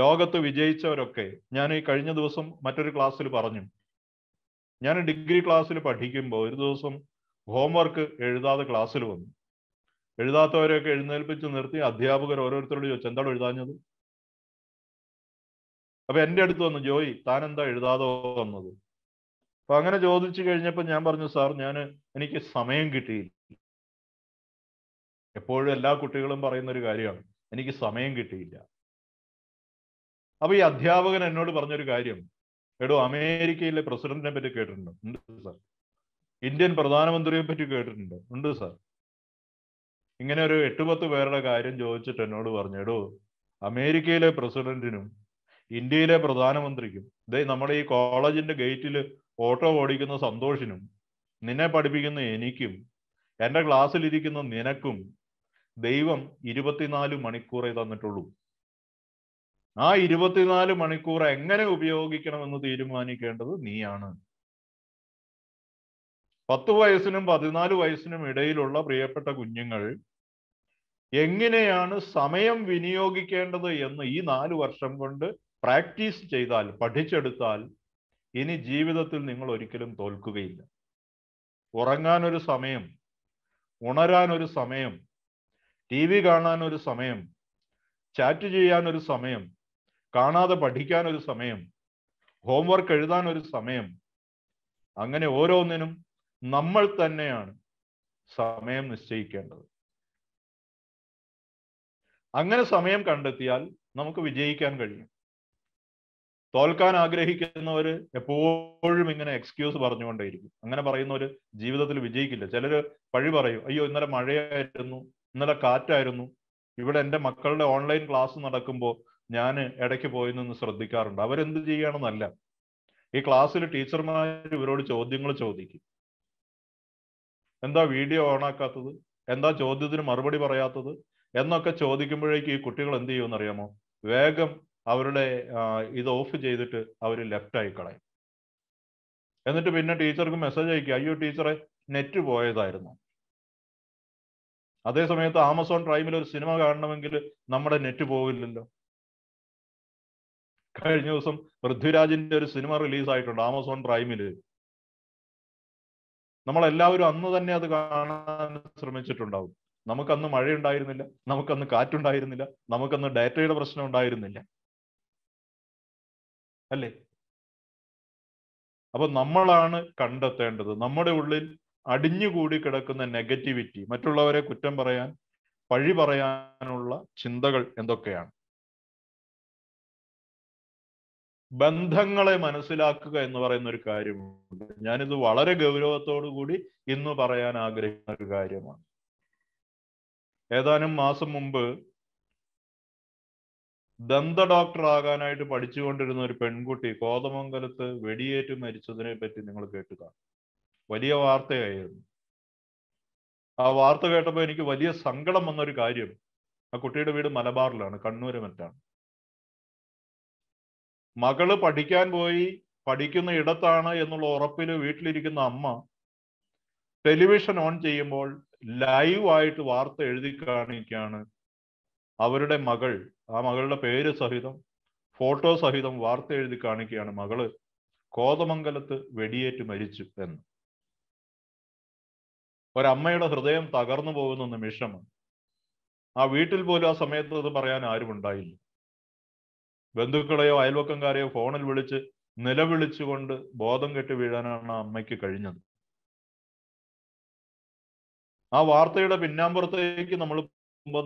ലോകത്ത് വിജയിച്ചവരൊക്കെ ഞാൻ ഈ കഴിഞ്ഞ ദിവസം മറ്റൊരു ക്ലാസ്സിൽ പറഞ്ഞു ഞാൻ ഡിഗ്രി ക്ലാസ്സിൽ പഠിക്കുമ്പോൾ ഒരു ദിവസം ഹോംവർക്ക് എഴുതാതെ ക്ലാസ്സിൽ വന്നു എഴുതാത്തവരെയൊക്കെ എഴുന്നേൽപ്പിച്ച് നിർത്തി അധ്യാപകർ ഓരോരുത്തരോട് ചോദിച്ചു എന്താണ് എഴുതാഞ്ഞത് അപ്പൊ എൻ്റെ അടുത്ത് വന്നു ജോയി താൻ എന്താ എഴുതാതെ വന്നത് അപ്പൊ അങ്ങനെ ചോദിച്ചു കഴിഞ്ഞപ്പോൾ ഞാൻ പറഞ്ഞു സാർ ഞാൻ എനിക്ക് സമയം കിട്ടിയില്ല എപ്പോഴും എല്ലാ കുട്ടികളും പറയുന്ന ഒരു കാര്യമാണ് എനിക്ക് സമയം കിട്ടിയില്ല അപ്പൊ ഈ അധ്യാപകൻ എന്നോട് പറഞ്ഞൊരു കാര്യം എടോ അമേരിക്കയിലെ പ്രസിഡന്റിനെ പറ്റി കേട്ടിട്ടുണ്ട് ഉണ്ട് സാർ ഇന്ത്യൻ പ്രധാനമന്ത്രിയെ പറ്റി കേട്ടിട്ടുണ്ട് ഉണ്ട് സാർ ഇങ്ങനെ ഒരു എട്ട് പത്ത് പേരുടെ കാര്യം ചോദിച്ചിട്ട് എന്നോട് പറഞ്ഞെടോ അമേരിക്കയിലെ പ്രസിഡന്റിനും ഇന്ത്യയിലെ പ്രധാനമന്ത്രിക്കും ഇതേ നമ്മുടെ ഈ കോളേജിന്റെ ഗേറ്റിൽ ഓട്ടോ ഓടിക്കുന്ന സന്തോഷിനും നിന്നെ പഠിപ്പിക്കുന്ന എനിക്കും എൻ്റെ ക്ലാസ്സിലിരിക്കുന്ന നിനക്കും ദൈവം ഇരുപത്തിനാല് മണിക്കൂറേ തന്നിട്ടുള്ളൂ ആ ഇരുപത്തിനാല് മണിക്കൂർ എങ്ങനെ ഉപയോഗിക്കണമെന്ന് തീരുമാനിക്കേണ്ടത് നീയാണ് പത്ത് വയസ്സിനും പതിനാല് വയസ്സിനും ഇടയിലുള്ള പ്രിയപ്പെട്ട കുഞ്ഞുങ്ങൾ എങ്ങനെയാണ് സമയം വിനിയോഗിക്കേണ്ടത് എന്ന് ഈ നാല് വർഷം കൊണ്ട് പ്രാക്ടീസ് ചെയ്താൽ പഠിച്ചെടുത്താൽ ഇനി ജീവിതത്തിൽ നിങ്ങൾ ഒരിക്കലും തോൽക്കുകയില്ല ഉറങ്ങാനൊരു സമയം ഉണരാനൊരു സമയം ടി വി കാണാനൊരു സമയം ചാറ്റ് ചെയ്യാനൊരു സമയം കാണാതെ പഠിക്കാനൊരു സമയം ഹോംവർക്ക് എഴുതാനൊരു സമയം അങ്ങനെ ഓരോന്നിനും നമ്മൾ തന്നെയാണ് സമയം നിശ്ചയിക്കേണ്ടത് അങ്ങനെ സമയം കണ്ടെത്തിയാൽ നമുക്ക് വിജയിക്കാൻ കഴിയും തോൽക്കാൻ ആഗ്രഹിക്കുന്നവർ എപ്പോഴും ഇങ്ങനെ എക്സ്ക്യൂസ് പറഞ്ഞുകൊണ്ടേയിരിക്കും അങ്ങനെ പറയുന്നവർ ജീവിതത്തിൽ വിജയിക്കില്ല ചിലര് പഴി പറയും അയ്യോ ഇന്നലെ മഴയായിരുന്നു ഇന്നലെ കാറ്റായിരുന്നു ഇവിടെ എൻ്റെ മക്കളുടെ ഓൺലൈൻ ക്ലാസ് നടക്കുമ്പോൾ ഞാൻ ഇടയ്ക്ക് പോയി നിന്ന് ശ്രദ്ധിക്കാറുണ്ട് അവരെന്ത് ചെയ്യണമെന്നല്ല ഈ ക്ലാസ്സിൽ ടീച്ചർമാർ ഇവരോട് ചോദ്യങ്ങൾ ചോദിക്കും എന്താ വീഡിയോ ഓണാക്കാത്തത് എന്താ ചോദ്യത്തിന് മറുപടി പറയാത്തത് എന്നൊക്കെ ചോദിക്കുമ്പോഴേക്ക് ഈ കുട്ടികൾ എന്ത് ചെയ്യുമെന്ന് അറിയാമോ വേഗം അവരുടെ ഇത് ഓഫ് ചെയ്തിട്ട് അവർ ലെഫ്റ്റ് ആയി കളയും എന്നിട്ട് പിന്നെ ടീച്ചർക്ക് മെസ്സേജ് അയക്കുക അയ്യോ ടീച്ചറെ നെറ്റ് പോയതായിരുന്നു അതേ സമയത്ത് ആമസോൺ പ്രൈമിൽ ഒരു സിനിമ കാണണമെങ്കിൽ നമ്മുടെ നെറ്റ് പോവില്ലല്ലോ കഴിഞ്ഞ ദിവസം പൃഥ്വിരാജിന്റെ ഒരു സിനിമ റിലീസ് ആയിട്ടുണ്ട് ആമസോൺ പ്രൈമിൽ നമ്മളെല്ലാവരും അന്ന് തന്നെ അത് കാണാൻ ശ്രമിച്ചിട്ടുണ്ടാവും നമുക്കന്ന് മഴയുണ്ടായിരുന്നില്ല നമുക്കന്ന് കാറ്റുണ്ടായിരുന്നില്ല നമുക്കന്ന് ഡാറ്റയുടെ പ്രശ്നം ഉണ്ടായിരുന്നില്ല അല്ലേ അപ്പൊ നമ്മളാണ് കണ്ടെത്തേണ്ടത് നമ്മുടെ ഉള്ളിൽ അടിഞ്ഞുകൂടി കിടക്കുന്ന നെഗറ്റിവിറ്റി മറ്റുള്ളവരെ കുറ്റം പറയാൻ പഴി പറയാനുള്ള ചിന്തകൾ എന്തൊക്കെയാണ് ബന്ധങ്ങളെ മനസ്സിലാക്കുക എന്ന് പറയുന്ന ഒരു കാര്യമുണ്ട് ഞാനിത് വളരെ ഗൗരവത്തോടു കൂടി ഇന്ന് പറയാൻ ആഗ്രഹിക്കുന്ന ഒരു കാര്യമാണ് ഏതാനും മാസം മുമ്പ് ദന്ത ഡോക്ടർ ആകാനായിട്ട് പഠിച്ചുകൊണ്ടിരുന്ന ഒരു പെൺകുട്ടി കോതമംഗലത്ത് വെടിയേറ്റ് മരിച്ചതിനെ പറ്റി നിങ്ങൾ കേട്ടുക വലിയ വാർത്തയായിരുന്നു ആ വാർത്ത കേട്ടപ്പോൾ എനിക്ക് വലിയ സങ്കടം വന്നൊരു കാര്യം ആ കുട്ടിയുടെ വീട് മലബാറിലാണ് കണ്ണൂര് മറ്റാണ് മകള് പഠിക്കാൻ പോയി പഠിക്കുന്ന ഇടത്താണ് എന്നുള്ള ഉറപ്പിൽ വീട്ടിലിരിക്കുന്ന അമ്മ ടെലിവിഷൻ ഓൺ ചെയ്യുമ്പോൾ ലൈവായിട്ട് വാർത്ത എഴുതി കാണിക്കുകയാണ് അവരുടെ മകൾ ആ മകളുടെ പേര് സഹിതം ഫോട്ടോ സഹിതം വാർത്ത എഴുതി കാണിക്കുകയാണ് മകള് കോതമംഗലത്ത് വെടിയേറ്റ് മരിച്ചു എന്ന് ഒരമ്മയുടെ ഹൃദയം തകർന്നു പോകുന്ന നിമിഷമാണ് ആ വീട്ടിൽ പോലും ആ സമയത്ത് അത് പറയാൻ ആരും ഉണ്ടായില്ല ബന്ധുക്കളെയോ അയൽവക്കംകാരെയോ ഫോണിൽ വിളിച്ച് നിലവിളിച്ചുകൊണ്ട് ബോധം കെട്ടി വീഴാനാണ് ആ അമ്മയ്ക്ക് കഴിഞ്ഞത് ആ വാർത്തയുടെ പിന്നാമ്പുറത്തേക്ക് നമ്മൾ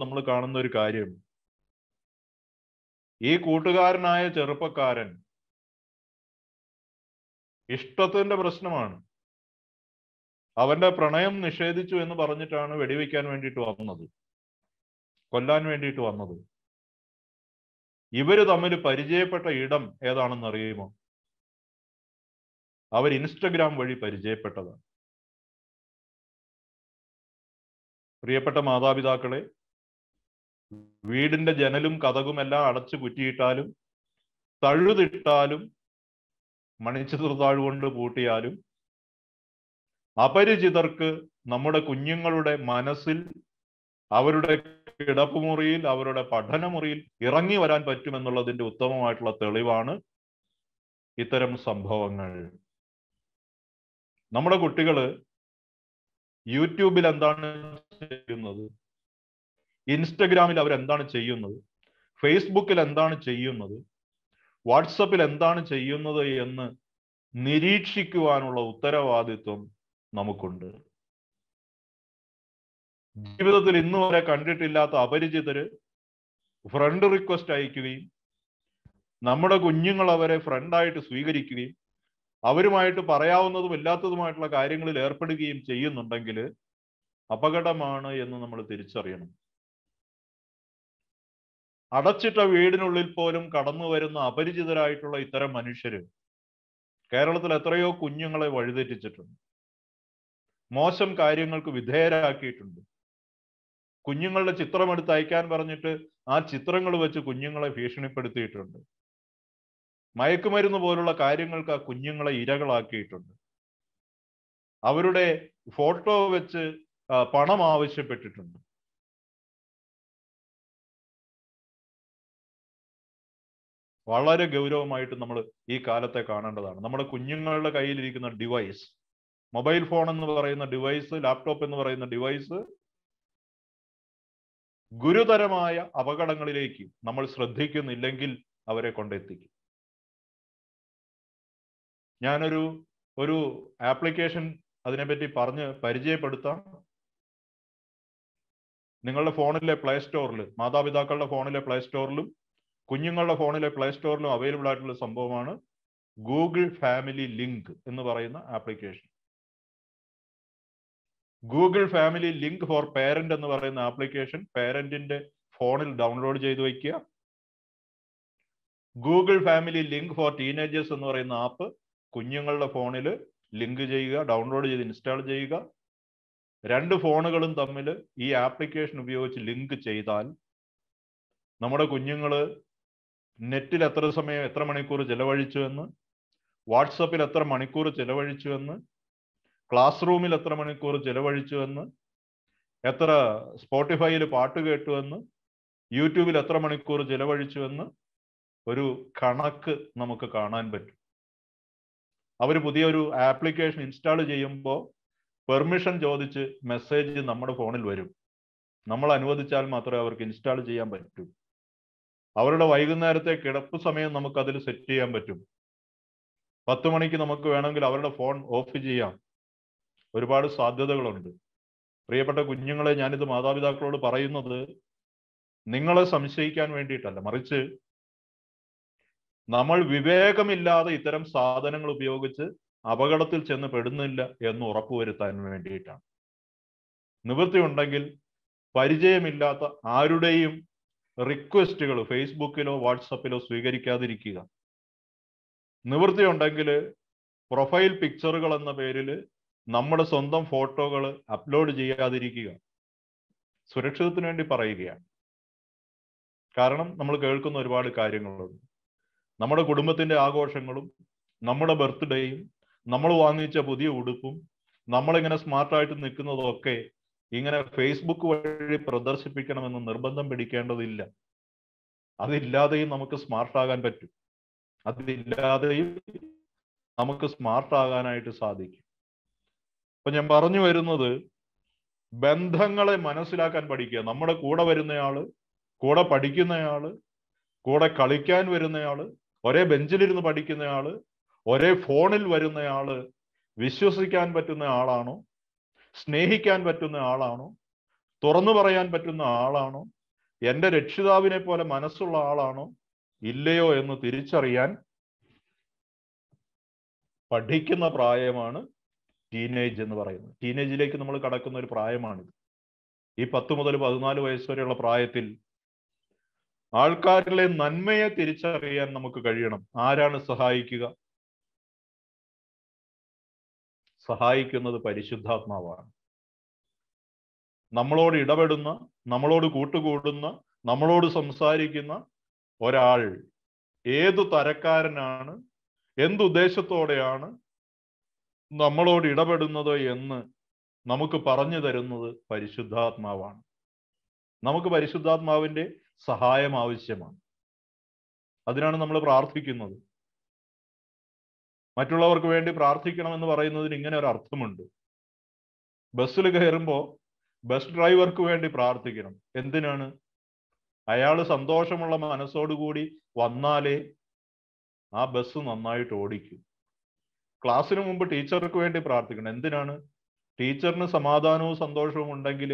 നമ്മൾ കാണുന്ന ഒരു കാര്യം ഈ കൂട്ടുകാരനായ ചെറുപ്പക്കാരൻ ഇഷ്ടത്തിന്റെ പ്രശ്നമാണ് അവന്റെ പ്രണയം നിഷേധിച്ചു എന്ന് പറഞ്ഞിട്ടാണ് വെടിവെക്കാൻ വേണ്ടിയിട്ട് വന്നത് കൊല്ലാൻ വേണ്ടിയിട്ട് വന്നത് ഇവര് തമ്മിൽ പരിചയപ്പെട്ട ഇടം ഏതാണെന്ന് അറിയുമോ അവർ ഇൻസ്റ്റഗ്രാം വഴി പരിചയപ്പെട്ടതാണ് പ്രിയപ്പെട്ട മാതാപിതാക്കളെ വീടിന്റെ ജനലും കഥകും എല്ലാം അടച്ചു കുറ്റിയിട്ടാലും തഴുതിട്ടാലും മണിച്ചിത്രത്താഴ് കൊണ്ട് പൂട്ടിയാലും അപരിചിതർക്ക് നമ്മുടെ കുഞ്ഞുങ്ങളുടെ മനസ്സിൽ അവരുടെ കിടപ്പുമുറിയിൽ അവരുടെ പഠനമുറിയിൽ ഇറങ്ങി വരാൻ പറ്റുമെന്നുള്ളതിന്റെ ഉത്തമമായിട്ടുള്ള തെളിവാണ് ഇത്തരം സംഭവങ്ങൾ നമ്മുടെ കുട്ടികള് യൂട്യൂബിൽ എന്താണ് ചെയ്യുന്നത് ഇൻസ്റ്റഗ്രാമിൽ എന്താണ് ചെയ്യുന്നത് ഫേസ്ബുക്കിൽ എന്താണ് ചെയ്യുന്നത് വാട്സപ്പിൽ എന്താണ് ചെയ്യുന്നത് എന്ന് നിരീക്ഷിക്കുവാനുള്ള ഉത്തരവാദിത്വം നമുക്കുണ്ട് ജീവിതത്തിൽ ഇന്നു വരെ കണ്ടിട്ടില്ലാത്ത അപരിചിതര് ഫ്രണ്ട് റിക്വസ്റ്റ് അയക്കുകയും നമ്മുടെ കുഞ്ഞുങ്ങൾ അവരെ ഫ്രണ്ടായിട്ട് സ്വീകരിക്കുകയും അവരുമായിട്ട് പറയാവുന്നതും ഇല്ലാത്തതുമായിട്ടുള്ള കാര്യങ്ങളിൽ ഏർപ്പെടുകയും ചെയ്യുന്നുണ്ടെങ്കിൽ അപകടമാണ് എന്ന് നമ്മൾ തിരിച്ചറിയണം അടച്ചിട്ട വീടിനുള്ളിൽ പോലും കടന്നു വരുന്ന അപരിചിതരായിട്ടുള്ള ഇത്തരം മനുഷ്യര് കേരളത്തിൽ എത്രയോ കുഞ്ഞുങ്ങളെ വഴിതെറ്റിച്ചിട്ടുണ്ട് മോശം കാര്യങ്ങൾക്ക് വിധേയരാക്കിയിട്ടുണ്ട് കുഞ്ഞുങ്ങളുടെ ചിത്രം എടുത്ത് അയക്കാൻ പറഞ്ഞിട്ട് ആ ചിത്രങ്ങൾ വെച്ച് കുഞ്ഞുങ്ങളെ ഭീഷണിപ്പെടുത്തിയിട്ടുണ്ട് മയക്കുമരുന്ന് പോലുള്ള കാര്യങ്ങൾക്ക് ആ കുഞ്ഞുങ്ങളെ ഇരകളാക്കിയിട്ടുണ്ട് അവരുടെ ഫോട്ടോ വെച്ച് പണം ആവശ്യപ്പെട്ടിട്ടുണ്ട് വളരെ ഗൗരവമായിട്ട് നമ്മൾ ഈ കാലത്തെ കാണേണ്ടതാണ് നമ്മുടെ കുഞ്ഞുങ്ങളുടെ കയ്യിലിരിക്കുന്ന ഡിവൈസ് മൊബൈൽ ഫോൺ എന്ന് പറയുന്ന ഡിവൈസ് ലാപ്ടോപ്പ് എന്ന് പറയുന്ന ഡിവൈസ് ഗുരുതരമായ അപകടങ്ങളിലേക്ക് നമ്മൾ ശ്രദ്ധിക്കുന്നില്ലെങ്കിൽ അവരെ കൊണ്ടെത്തിക്കും ഞാനൊരു ഒരു ആപ്ലിക്കേഷൻ അതിനെപ്പറ്റി പറഞ്ഞ് പരിചയപ്പെടുത്താം നിങ്ങളുടെ ഫോണിലെ പ്ലേ സ്റ്റോറിൽ മാതാപിതാക്കളുടെ ഫോണിലെ പ്ലേ സ്റ്റോറിലും കുഞ്ഞുങ്ങളുടെ ഫോണിലെ പ്ലേ സ്റ്റോറിലും അവൈലബിൾ ആയിട്ടുള്ള സംഭവമാണ് ഗൂഗിൾ ഫാമിലി ലിങ്ക് എന്ന് പറയുന്ന application Google family link for parent എന്ന് പറയുന്ന ആപ്ലിക്കേഷൻ പേരന്റിന്റെ ഫോണിൽ ഡൗൺലോഡ് ചെയ്ത് വയ്ക്കുക Google family link for teenagers എന്ന് പറയുന്ന ആപ്പ് കുഞ്ഞുങ്ങളുടെ ഫോണിൽ ലിങ്ക് ചെയ്യുക ഡൗൺലോഡ് ചെയ്ത് ഇൻസ്റ്റാൾ ചെയ്യുക രണ്ട് ഫോണുകളും തമ്മിൽ ഈ ആപ്ലിക്കേഷൻ ഉപയോഗിച്ച് ലിങ്ക് ചെയ്താൽ നമ്മുടെ കുഞ്ഞുങ്ങൾ നെറ്റിൽ എത്ര സമയം എത്ര മണിക്കൂർ ചെലവഴിച്ചു എന്ന് വാട്സപ്പിൽ എത്ര മണിക്കൂർ ചെലവഴിച്ചു എന്ന് ക്ലാസ് റൂമിൽ എത്ര മണിക്കൂർ ചെലവഴിച്ചു എന്ന് എത്ര സ്പോട്ടിഫൈയിൽ പാട്ട് കേട്ടു എന്ന് യൂട്യൂബിൽ എത്ര മണിക്കൂർ ചെലവഴിച്ചു എന്ന് ഒരു കണക്ക് നമുക്ക് കാണാൻ പറ്റും അവർ പുതിയൊരു ആപ്ലിക്കേഷൻ ഇൻസ്റ്റാൾ ചെയ്യുമ്പോൾ പെർമിഷൻ ചോദിച്ച് മെസ്സേജ് നമ്മുടെ ഫോണിൽ വരും നമ്മൾ അനുവദിച്ചാൽ മാത്രമേ അവർക്ക് ഇൻസ്റ്റാൾ ചെയ്യാൻ പറ്റൂ അവരുടെ വൈകുന്നേരത്തെ കിടപ്പ് സമയം നമുക്ക് അതിൽ സെറ്റ് ചെയ്യാൻ പറ്റും പത്ത് മണിക്ക് നമുക്ക് വേണമെങ്കിൽ അവരുടെ ഫോൺ ഓഫ് ചെയ്യാം ഒരുപാട് സാധ്യതകളുണ്ട് പ്രിയപ്പെട്ട കുഞ്ഞുങ്ങളെ ഞാനിത് മാതാപിതാക്കളോട് പറയുന്നത് നിങ്ങളെ സംശയിക്കാൻ വേണ്ടിയിട്ടല്ല മറിച്ച് നമ്മൾ വിവേകമില്ലാതെ ഇത്തരം സാധനങ്ങൾ ഉപയോഗിച്ച് അപകടത്തിൽ ചെന്ന് പെടുന്നില്ല എന്ന് ഉറപ്പുവരുത്താൻ വേണ്ടിയിട്ടാണ് നിവൃത്തി ഉണ്ടെങ്കിൽ പരിചയമില്ലാത്ത ആരുടെയും റിക്വസ്റ്റുകൾ ഫേസ്ബുക്കിലോ വാട്സപ്പിലോ സ്വീകരിക്കാതിരിക്കുക നിവൃത്തി ഉണ്ടെങ്കിൽ പ്രൊഫൈൽ പിക്ചറുകൾ എന്ന പേരിൽ നമ്മുടെ സ്വന്തം ഫോട്ടോകൾ അപ്ലോഡ് ചെയ്യാതിരിക്കുക സുരക്ഷിതത്തിന് വേണ്ടി പറയുകയാണ് കാരണം നമ്മൾ കേൾക്കുന്ന ഒരുപാട് കാര്യങ്ങളുണ്ട് നമ്മുടെ കുടുംബത്തിന്റെ ആഘോഷങ്ങളും നമ്മുടെ ബർത്ത്ഡേയും നമ്മൾ വാങ്ങിച്ച പുതിയ ഉടുപ്പും നമ്മളിങ്ങനെ സ്മാർട്ടായിട്ട് നിൽക്കുന്നതൊക്കെ ഇങ്ങനെ ഫേസ്ബുക്ക് വഴി പ്രദർശിപ്പിക്കണമെന്ന് നിർബന്ധം പിടിക്കേണ്ടതില്ല അതില്ലാതെയും നമുക്ക് സ്മാർട്ടാകാൻ പറ്റും അതില്ലാതെയും നമുക്ക് സ്മാർട്ടാകാനായിട്ട് സാധിക്കും അപ്പൊ ഞാൻ പറഞ്ഞു വരുന്നത് ബന്ധങ്ങളെ മനസ്സിലാക്കാൻ പഠിക്കുക നമ്മുടെ കൂടെ വരുന്നയാള് കൂടെ പഠിക്കുന്നയാള് കൂടെ കളിക്കാൻ വരുന്നയാള് ഒരേ ബെഞ്ചിലിരുന്ന് പഠിക്കുന്ന ആള് ഒരേ ഫോണിൽ വരുന്നയാള് വിശ്വസിക്കാൻ പറ്റുന്ന ആളാണോ സ്നേഹിക്കാൻ പറ്റുന്ന ആളാണോ തുറന്നു പറയാൻ പറ്റുന്ന ആളാണോ എൻ്റെ രക്ഷിതാവിനെ പോലെ മനസ്സുള്ള ആളാണോ ഇല്ലയോ എന്ന് തിരിച്ചറിയാൻ പഠിക്കുന്ന പ്രായമാണ് ടീനേജ് എന്ന് പറയുന്നത് ടീനേജിലേക്ക് നമ്മൾ കടക്കുന്ന ഒരു പ്രായമാണിത് ഈ പത്ത് മുതൽ പതിനാല് വയസ്സ് വരെയുള്ള പ്രായത്തിൽ ആൾക്കാരിലെ നന്മയെ തിരിച്ചറിയാൻ നമുക്ക് കഴിയണം ആരാണ് സഹായിക്കുക സഹായിക്കുന്നത് പരിശുദ്ധാത്മാവാണ് നമ്മളോട് ഇടപെടുന്ന നമ്മളോട് കൂട്ടുകൂടുന്ന നമ്മളോട് സംസാരിക്കുന്ന ഒരാൾ ഏതു തരക്കാരനാണ് എന്തുദ്ദേശത്തോടെയാണ് നമ്മളോട് ഇടപെടുന്നത് എന്ന് നമുക്ക് പറഞ്ഞു തരുന്നത് പരിശുദ്ധാത്മാവാണ് നമുക്ക് പരിശുദ്ധാത്മാവിൻ്റെ സഹായം ആവശ്യമാണ് അതിനാണ് നമ്മൾ പ്രാർത്ഥിക്കുന്നത് മറ്റുള്ളവർക്ക് വേണ്ടി പ്രാർത്ഥിക്കണമെന്ന് പറയുന്നതിന് ഇങ്ങനെ ഒരു അർത്ഥമുണ്ട് ബസ്സിൽ കയറുമ്പോൾ ബസ് ഡ്രൈവർക്ക് വേണ്ടി പ്രാർത്ഥിക്കണം എന്തിനാണ് അയാൾ സന്തോഷമുള്ള മനസ്സോടുകൂടി വന്നാലേ ആ ബസ് നന്നായിട്ട് ഓടിക്കും ക്ലാസ്സിന് മുമ്പ് ടീച്ചർക്ക് വേണ്ടി പ്രാർത്ഥിക്കണം എന്തിനാണ് ടീച്ചറിന് സമാധാനവും സന്തോഷവും ഉണ്ടെങ്കിൽ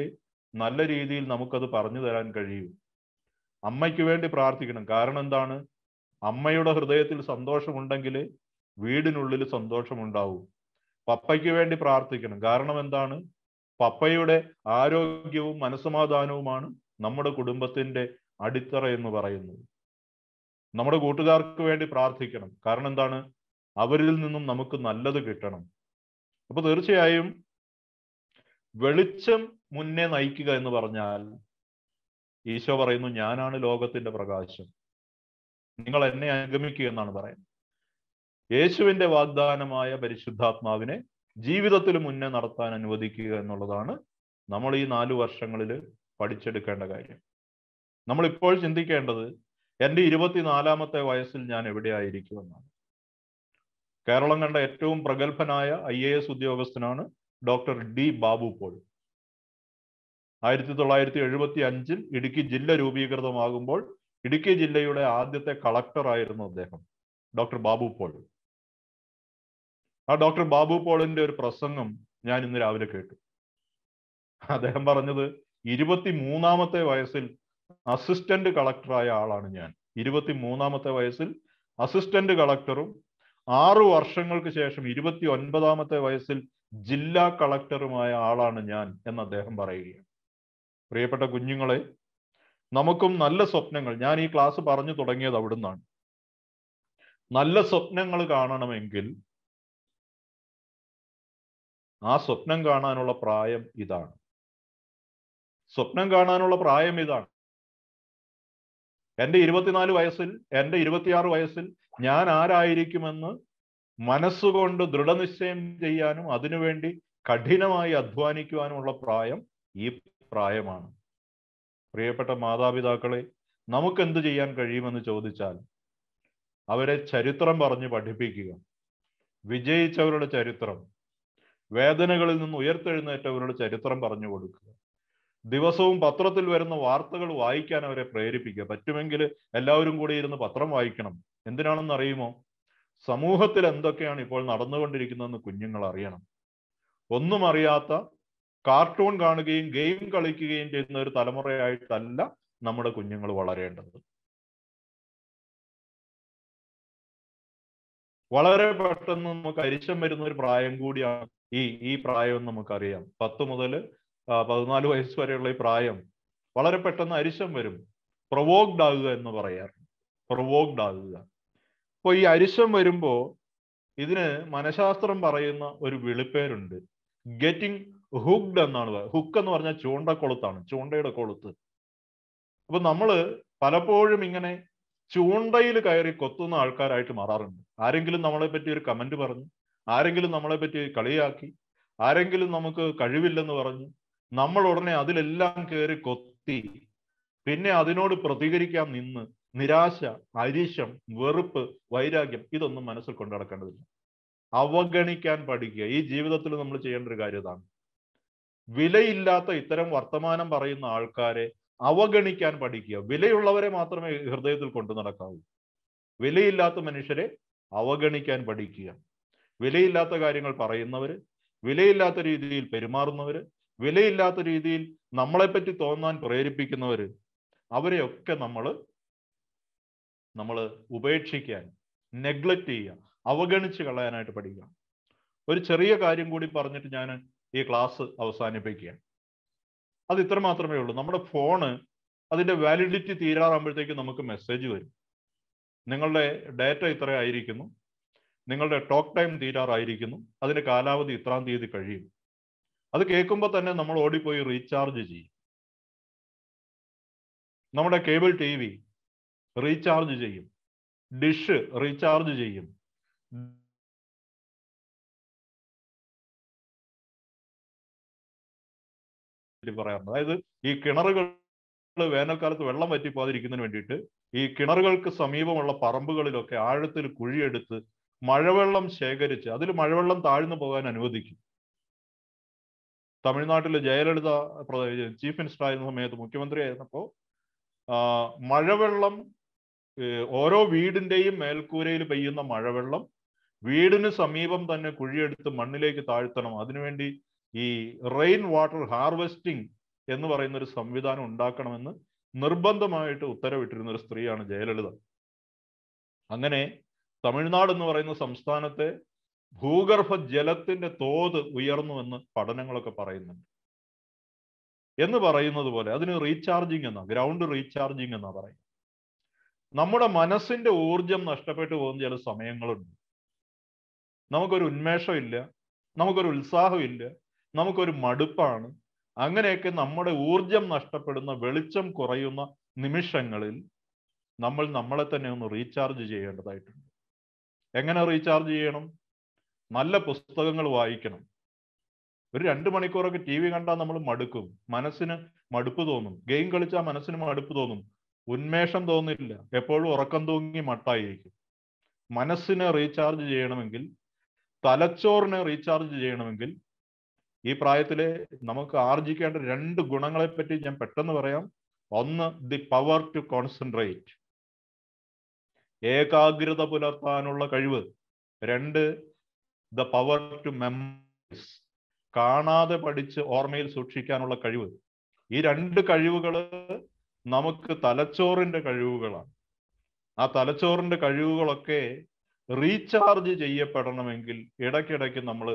നല്ല രീതിയിൽ നമുക്കത് പറഞ്ഞു തരാൻ കഴിയും അമ്മയ്ക്ക് വേണ്ടി പ്രാർത്ഥിക്കണം കാരണം എന്താണ് അമ്മയുടെ ഹൃദയത്തിൽ സന്തോഷമുണ്ടെങ്കിൽ വീടിനുള്ളിൽ സന്തോഷമുണ്ടാവും പപ്പയ്ക്ക് വേണ്ടി പ്രാർത്ഥിക്കണം കാരണം എന്താണ് പപ്പയുടെ ആരോഗ്യവും മനസ്സമാധാനവുമാണ് നമ്മുടെ കുടുംബത്തിന്റെ അടിത്തറ എന്ന് പറയുന്നത് നമ്മുടെ കൂട്ടുകാർക്ക് വേണ്ടി പ്രാർത്ഥിക്കണം കാരണം എന്താണ് അവരിൽ നിന്നും നമുക്ക് നല്ലത് കിട്ടണം അപ്പൊ തീർച്ചയായും വെളിച്ചം മുന്നേ നയിക്കുക എന്ന് പറഞ്ഞാൽ ഈശോ പറയുന്നു ഞാനാണ് ലോകത്തിന്റെ പ്രകാശം നിങ്ങൾ എന്നെ അനുഗമിക്കുക എന്നാണ് പറയുന്നത് യേശുവിന്റെ വാഗ്ദാനമായ പരിശുദ്ധാത്മാവിനെ ജീവിതത്തിൽ മുന്നേ നടത്താൻ അനുവദിക്കുക എന്നുള്ളതാണ് നമ്മൾ ഈ നാലു വർഷങ്ങളിൽ പഠിച്ചെടുക്കേണ്ട കാര്യം നമ്മൾ ഇപ്പോൾ ചിന്തിക്കേണ്ടത് എൻ്റെ ഇരുപത്തിനാലാമത്തെ വയസ്സിൽ ഞാൻ എന്നാണ് കേരളം കണ്ട ഏറ്റവും പ്രഗത്ഭനായ ഐ എ എസ് ഉദ്യോഗസ്ഥനാണ് ഡോക്ടർ ഡി ബാബു പോൾ ആയിരത്തി തൊള്ളായിരത്തി എഴുപത്തി അഞ്ചിൽ ഇടുക്കി ജില്ല രൂപീകൃതമാകുമ്പോൾ ഇടുക്കി ജില്ലയുടെ ആദ്യത്തെ കളക്ടർ ആയിരുന്നു അദ്ദേഹം ഡോക്ടർ ബാബു പോൾ ആ ഡോക്ടർ ബാബു പോളിന്റെ ഒരു പ്രസംഗം ഞാൻ ഇന്ന് രാവിലെ കേട്ടു അദ്ദേഹം പറഞ്ഞത് ഇരുപത്തി മൂന്നാമത്തെ വയസ്സിൽ അസിസ്റ്റന്റ് കളക്ടറായ ആളാണ് ഞാൻ ഇരുപത്തി മൂന്നാമത്തെ വയസ്സിൽ അസിസ്റ്റന്റ് കളക്ടറും ആറു വർഷങ്ങൾക്ക് ശേഷം ഇരുപത്തി ഒൻപതാമത്തെ വയസ്സിൽ ജില്ലാ കളക്ടറുമായ ആളാണ് ഞാൻ എന്ന് അദ്ദേഹം പറയുകയാണ് പ്രിയപ്പെട്ട കുഞ്ഞുങ്ങളെ നമുക്കും നല്ല സ്വപ്നങ്ങൾ ഞാൻ ഈ ക്ലാസ് പറഞ്ഞു തുടങ്ങിയത് അവിടുന്നാണ് നല്ല സ്വപ്നങ്ങൾ കാണണമെങ്കിൽ ആ സ്വപ്നം കാണാനുള്ള പ്രായം ഇതാണ് സ്വപ്നം കാണാനുള്ള പ്രായം ഇതാണ് എൻ്റെ ഇരുപത്തിനാല് വയസ്സിൽ എൻ്റെ ഇരുപത്തിയാറ് വയസ്സിൽ ഞാൻ ആരായിരിക്കുമെന്ന് മനസ്സുകൊണ്ട് ദൃഢനിശ്ചയം ചെയ്യാനും അതിനുവേണ്ടി കഠിനമായി അധ്വാനിക്കുവാനുമുള്ള പ്രായം ഈ പ്രായമാണ് പ്രിയപ്പെട്ട മാതാപിതാക്കളെ നമുക്ക് എന്ത് ചെയ്യാൻ കഴിയുമെന്ന് ചോദിച്ചാൽ അവരെ ചരിത്രം പറഞ്ഞ് പഠിപ്പിക്കുക വിജയിച്ചവരുടെ ചരിത്രം വേദനകളിൽ നിന്ന് ഉയർത്തെഴുന്നേറ്റവരുടെ ചരിത്രം പറഞ്ഞു കൊടുക്കുക ദിവസവും പത്രത്തിൽ വരുന്ന വാർത്തകൾ വായിക്കാൻ അവരെ പ്രേരിപ്പിക്കുക പറ്റുമെങ്കിൽ എല്ലാവരും കൂടി ഇരുന്ന് പത്രം വായിക്കണം എന്തിനാണെന്ന് അറിയുമോ സമൂഹത്തിൽ എന്തൊക്കെയാണ് ഇപ്പോൾ നടന്നുകൊണ്ടിരിക്കുന്നതെന്ന് കുഞ്ഞുങ്ങൾ അറിയണം ഒന്നും അറിയാത്ത കാർട്ടൂൺ കാണുകയും ഗെയിം കളിക്കുകയും ചെയ്യുന്ന ഒരു തലമുറയായിട്ടല്ല നമ്മുടെ കുഞ്ഞുങ്ങൾ വളരേണ്ടത് വളരെ പെട്ടെന്ന് നമുക്ക് അരിശം വരുന്ന ഒരു പ്രായം കൂടിയാണ് ഈ ഈ പ്രായം നമുക്കറിയാം പത്ത് മുതൽ പതിനാല് വയസ്സ് വരെയുള്ള ഈ പ്രായം വളരെ പെട്ടെന്ന് അരിശം വരും പ്രൊവോക്ഡ് ആകുക എന്ന് പറയാറുണ്ട് പ്രൊവോക്ഡ് ആകുക അപ്പോൾ ഈ അരിശം വരുമ്പോൾ ഇതിന് മനഃശാസ്ത്രം പറയുന്ന ഒരു വിളിപ്പേരുണ്ട് ഗെറ്റിംഗ് ഹുക്ഡ് എന്നാണ് ഹുക്ക് എന്ന് പറഞ്ഞാൽ കൊളുത്താണ് ചൂണ്ടയുടെ കൊളുത്ത് അപ്പൊ നമ്മൾ പലപ്പോഴും ഇങ്ങനെ ചൂണ്ടയിൽ കയറി കൊത്തുന്ന ആൾക്കാരായിട്ട് മാറാറുണ്ട് ആരെങ്കിലും നമ്മളെ പറ്റി ഒരു കമന്റ് പറഞ്ഞു ആരെങ്കിലും നമ്മളെ പറ്റി കളിയാക്കി ആരെങ്കിലും നമുക്ക് കഴിവില്ലെന്ന് പറഞ്ഞു നമ്മൾ ഉടനെ അതിലെല്ലാം കയറി കൊത്തി പിന്നെ അതിനോട് പ്രതികരിക്കാൻ നിന്ന് നിരാശ അരിശം വെറുപ്പ് വൈരാഗ്യം ഇതൊന്നും മനസ്സിൽ കൊണ്ടു നടക്കേണ്ടതില്ല അവഗണിക്കാൻ പഠിക്കുക ഈ ജീവിതത്തിൽ നമ്മൾ ചെയ്യേണ്ട ഒരു കാര്യം ഇതാണ് വിലയില്ലാത്ത ഇത്തരം വർത്തമാനം പറയുന്ന ആൾക്കാരെ അവഗണിക്കാൻ പഠിക്കുക വിലയുള്ളവരെ മാത്രമേ ഹൃദയത്തിൽ കൊണ്ടു നടക്കാവൂ വിലയില്ലാത്ത മനുഷ്യരെ അവഗണിക്കാൻ പഠിക്കുക വിലയില്ലാത്ത കാര്യങ്ങൾ പറയുന്നവര് വിലയില്ലാത്ത രീതിയിൽ പെരുമാറുന്നവര് വിലയില്ലാത്ത രീതിയിൽ നമ്മളെപ്പറ്റി തോന്നാൻ പ്രേരിപ്പിക്കുന്നവര് അവരെയൊക്കെ നമ്മൾ നമ്മൾ ഉപേക്ഷിക്കാൻ നെഗ്ലക്ട് ചെയ്യുക അവഗണിച്ച് കളയാനായിട്ട് പഠിക്കുക ഒരു ചെറിയ കാര്യം കൂടി പറഞ്ഞിട്ട് ഞാൻ ഈ ക്ലാസ് അവസാനിപ്പിക്കുകയാണ് അത് ഇത്ര മാത്രമേ ഉള്ളൂ നമ്മുടെ ഫോണ് അതിൻ്റെ വാലിഡിറ്റി തീരാറാകുമ്പോഴത്തേക്ക് നമുക്ക് മെസ്സേജ് വരും നിങ്ങളുടെ ഡാറ്റ ഇത്ര ആയിരിക്കുന്നു നിങ്ങളുടെ ടോക്ക് ടൈം തീരാറായിരിക്കുന്നു അതിൻ്റെ കാലാവധി ഇത്രാം തീയതി കഴിയും അത് കേൾക്കുമ്പോൾ തന്നെ നമ്മൾ ഓടിപ്പോയി റീചാർജ് ചെയ്യും നമ്മുടെ കേബിൾ ടി വി റീചാർജ് ചെയ്യും ഡിഷ് റീചാർജ് ചെയ്യും ഇതിൽ പറയാറുണ്ട് അതായത് ഈ കിണറുകൾ വേനൽക്കാലത്ത് വെള്ളം വറ്റിപ്പോതിരിക്കുന്നതിന് വേണ്ടിയിട്ട് ഈ കിണറുകൾക്ക് സമീപമുള്ള പറമ്പുകളിലൊക്കെ ആഴത്തിൽ കുഴിയെടുത്ത് മഴവെള്ളം ശേഖരിച്ച് അതിൽ മഴവെള്ളം താഴ്ന്നു പോകാൻ അനുവദിക്കും തമിഴ്നാട്ടിലെ ജയലളിത ചീഫ് മിനിസ്റ്റർ ആയിരുന്ന സമയത്ത് മുഖ്യമന്ത്രി ആയിരുന്നപ്പോൾ മഴവെള്ളം ഓരോ വീടിന്റെയും മേൽക്കൂരയിൽ പെയ്യുന്ന മഴവെള്ളം വീടിന് സമീപം തന്നെ കുഴിയെടുത്ത് മണ്ണിലേക്ക് താഴ്ത്തണം അതിനുവേണ്ടി ഈ റെയിൻ വാട്ടർ ഹാർവെസ്റ്റിംഗ് എന്ന് പറയുന്ന ഒരു സംവിധാനം ഉണ്ടാക്കണമെന്ന് നിർബന്ധമായിട്ട് ഉത്തരവിട്ടിരുന്ന ഒരു സ്ത്രീയാണ് ജയലളിത അങ്ങനെ തമിഴ്നാട് എന്ന് പറയുന്ന സംസ്ഥാനത്തെ ഭൂഗർഭ ജലത്തിന്റെ തോത് ഉയർന്നുവെന്ന് പഠനങ്ങളൊക്കെ പറയുന്നുണ്ട് എന്ന് പറയുന്നത് പോലെ അതിന് റീചാർജിങ് എന്നാ ഗ്രൗണ്ട് റീചാർജിങ് എന്നാ പറയും നമ്മുടെ മനസ്സിന്റെ ഊർജം നഷ്ടപ്പെട്ടു പോകുന്ന ചില സമയങ്ങളുണ്ട് നമുക്കൊരു ഉന്മേഷമില്ല നമുക്കൊരു ഉത്സാഹമില്ല നമുക്കൊരു മടുപ്പാണ് അങ്ങനെയൊക്കെ നമ്മുടെ ഊർജം നഷ്ടപ്പെടുന്ന വെളിച്ചം കുറയുന്ന നിമിഷങ്ങളിൽ നമ്മൾ നമ്മളെ തന്നെ ഒന്ന് റീചാർജ് ചെയ്യേണ്ടതായിട്ടുണ്ട് എങ്ങനെ റീചാർജ് ചെയ്യണം നല്ല പുസ്തകങ്ങൾ വായിക്കണം ഒരു രണ്ട് മണിക്കൂറൊക്കെ ടി വി കണ്ടാൽ നമ്മൾ മടുക്കും മനസ്സിന് മടുപ്പ് തോന്നും ഗെയിം കളിച്ചാൽ മനസ്സിന് മടുപ്പ് തോന്നും ഉന്മേഷം തോന്നില്ല എപ്പോഴും ഉറക്കം തൂങ്ങി മട്ടായിരിക്കും മനസ്സിനെ റീചാർജ് ചെയ്യണമെങ്കിൽ തലച്ചോറിനെ റീചാർജ് ചെയ്യണമെങ്കിൽ ഈ പ്രായത്തിൽ നമുക്ക് ആർജിക്കേണ്ട രണ്ട് ഗുണങ്ങളെ പറ്റി ഞാൻ പെട്ടെന്ന് പറയാം ഒന്ന് ദി പവർ ടു കോൺസെൻട്രേറ്റ് ഏകാഗ്രത പുലർത്താനുള്ള കഴിവ് രണ്ട് ദ പവർ ടു മെമ്മറൈസ് കാണാതെ പഠിച്ച് ഓർമ്മയിൽ സൂക്ഷിക്കാനുള്ള കഴിവ് ഈ രണ്ട് കഴിവുകൾ നമുക്ക് തലച്ചോറിന്റെ കഴിവുകളാണ് ആ തലച്ചോറിന്റെ കഴിവുകളൊക്കെ റീചാർജ് ചെയ്യപ്പെടണമെങ്കിൽ ഇടയ്ക്കിടയ്ക്ക് നമ്മൾ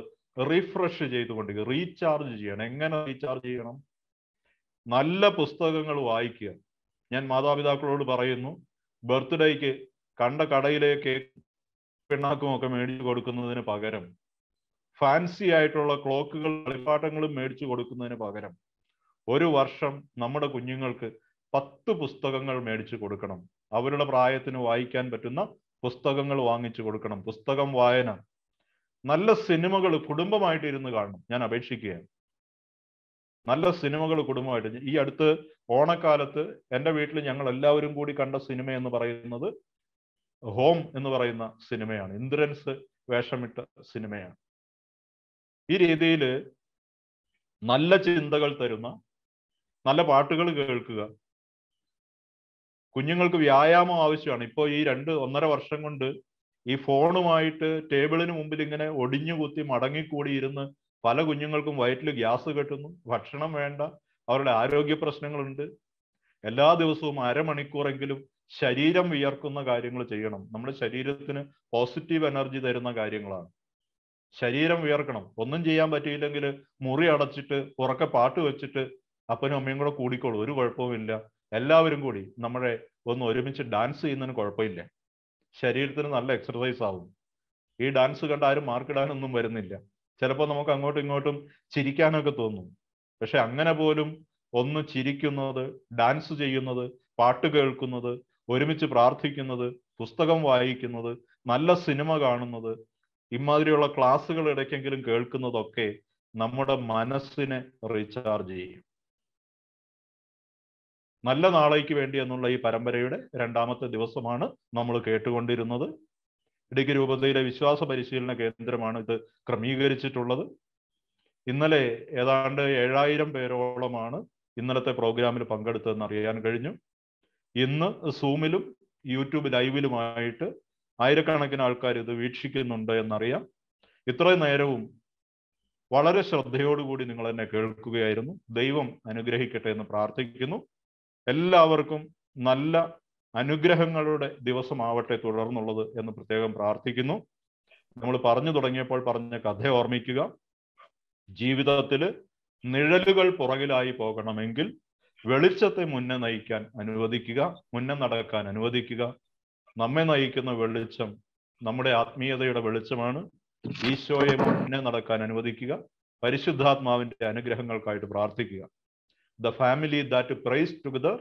റിഫ്രഷ് ചെയ്തുകൊണ്ടിരിക്കുക റീചാർജ് ചെയ്യണം എങ്ങനെ റീചാർജ് ചെയ്യണം നല്ല പുസ്തകങ്ങൾ വായിക്കുക ഞാൻ മാതാപിതാക്കളോട് പറയുന്നു ബർത്ത്ഡേക്ക് കണ്ട കടയിലെ കേക്ക് ഒക്കെ മേടിച്ചു കൊടുക്കുന്നതിന് പകരം ഫാൻസി ആയിട്ടുള്ള ക്ലോക്കുകൾ കളിപ്പാട്ടങ്ങളും മേടിച്ചു കൊടുക്കുന്നതിന് പകരം ഒരു വർഷം നമ്മുടെ കുഞ്ഞുങ്ങൾക്ക് പത്ത് പുസ്തകങ്ങൾ മേടിച്ചു കൊടുക്കണം അവരുടെ പ്രായത്തിന് വായിക്കാൻ പറ്റുന്ന പുസ്തകങ്ങൾ വാങ്ങിച്ചു കൊടുക്കണം പുസ്തകം വായന നല്ല സിനിമകൾ കുടുംബമായിട്ട് ഇരുന്ന് കാണണം ഞാൻ അപേക്ഷിക്കുകയാണ് നല്ല സിനിമകൾ കുടുംബമായിട്ട് ഈ അടുത്ത് ഓണക്കാലത്ത് എൻ്റെ വീട്ടിൽ ഞങ്ങൾ എല്ലാവരും കൂടി കണ്ട സിനിമ എന്ന് പറയുന്നത് ഹോം എന്ന് പറയുന്ന സിനിമയാണ് ഇന്ദ്രൻസ് വേഷമിട്ട സിനിമയാണ് ഈ രീതിയിൽ നല്ല ചിന്തകൾ തരുന്ന നല്ല പാട്ടുകൾ കേൾക്കുക കുഞ്ഞുങ്ങൾക്ക് വ്യായാമം ആവശ്യമാണ് ഇപ്പോൾ ഈ രണ്ട് ഒന്നര വർഷം കൊണ്ട് ഈ ഫോണുമായിട്ട് ടേബിളിന് മുമ്പിൽ ഇങ്ങനെ ഒടിഞ്ഞു കുത്തി ഇരുന്ന് പല കുഞ്ഞുങ്ങൾക്കും വയറ്റിൽ ഗ്യാസ് കെട്ടുന്നു ഭക്ഷണം വേണ്ട അവരുടെ ആരോഗ്യ പ്രശ്നങ്ങളുണ്ട് എല്ലാ ദിവസവും അരമണിക്കൂറെങ്കിലും ശരീരം വിയർക്കുന്ന കാര്യങ്ങൾ ചെയ്യണം നമ്മുടെ ശരീരത്തിന് പോസിറ്റീവ് എനർജി തരുന്ന കാര്യങ്ങളാണ് ശരീരം വിയർക്കണം ഒന്നും ചെയ്യാൻ പറ്റിയില്ലെങ്കിൽ മുറി അടച്ചിട്ട് ഉറക്കെ പാട്ട് വെച്ചിട്ട് അപ്പനും അമ്മയും കൂടെ കൂടിക്കോളൂ ഒരു കുഴപ്പവുമില്ല എല്ലാവരും കൂടി നമ്മളെ ഒന്ന് ഒരുമിച്ച് ഡാൻസ് ചെയ്യുന്നതിന് കുഴപ്പമില്ല ശരീരത്തിന് നല്ല എക്സർസൈസ് ആവും ഈ ഡാൻസ് കണ്ട് ആരും മാർക്കിടാനൊന്നും വരുന്നില്ല ചിലപ്പോൾ നമുക്ക് അങ്ങോട്ടും ഇങ്ങോട്ടും ചിരിക്കാനൊക്കെ തോന്നും പക്ഷെ അങ്ങനെ പോലും ഒന്ന് ചിരിക്കുന്നത് ഡാൻസ് ചെയ്യുന്നത് പാട്ട് കേൾക്കുന്നത് ഒരുമിച്ച് പ്രാർത്ഥിക്കുന്നത് പുസ്തകം വായിക്കുന്നത് നല്ല സിനിമ കാണുന്നത് ഇമാതിരിയുള്ള ക്ലാസ്സുകൾ ഇടയ്ക്കെങ്കിലും കേൾക്കുന്നതൊക്കെ നമ്മുടെ മനസ്സിനെ റീചാർജ് ചെയ്യും നല്ല നാളേക്ക് വേണ്ടി എന്നുള്ള ഈ പരമ്പരയുടെ രണ്ടാമത്തെ ദിവസമാണ് നമ്മൾ കേട്ടുകൊണ്ടിരുന്നത് ഇടുക്കി രൂപതയിലെ വിശ്വാസ പരിശീലന കേന്ദ്രമാണ് ഇത് ക്രമീകരിച്ചിട്ടുള്ളത് ഇന്നലെ ഏതാണ്ട് ഏഴായിരം പേരോളമാണ് ഇന്നലത്തെ പ്രോഗ്രാമിൽ പങ്കെടുത്തതെന്ന് അറിയാൻ കഴിഞ്ഞു ഇന്ന് സൂമിലും യൂട്യൂബ് ലൈവിലുമായിട്ട് ആയിരക്കണക്കിന് ആൾക്കാർ ഇത് വീക്ഷിക്കുന്നുണ്ട് എന്നറിയാം ഇത്രയും നേരവും വളരെ ശ്രദ്ധയോടുകൂടി നിങ്ങൾ എന്നെ കേൾക്കുകയായിരുന്നു ദൈവം അനുഗ്രഹിക്കട്ടെ എന്ന് പ്രാർത്ഥിക്കുന്നു എല്ലാവർക്കും നല്ല അനുഗ്രഹങ്ങളുടെ ദിവസമാവട്ടെ തുടർന്നുള്ളത് എന്ന് പ്രത്യേകം പ്രാർത്ഥിക്കുന്നു നമ്മൾ പറഞ്ഞു തുടങ്ങിയപ്പോൾ പറഞ്ഞ കഥ ഓർമ്മിക്കുക ജീവിതത്തിൽ നിഴലുകൾ പുറകിലായി പോകണമെങ്കിൽ വെളിച്ചത്തെ മുന്നേ നയിക്കാൻ അനുവദിക്കുക മുന്നേ നടക്കാൻ അനുവദിക്കുക നമ്മെ നയിക്കുന്ന വെളിച്ചം നമ്മുടെ ആത്മീയതയുടെ വെളിച്ചമാണ് ഈശോയെ മുന്നേ നടക്കാൻ അനുവദിക്കുക പരിശുദ്ധാത്മാവിന്റെ അനുഗ്രഹങ്ങൾക്കായിട്ട് പ്രാർത്ഥിക്കുക the family that prays together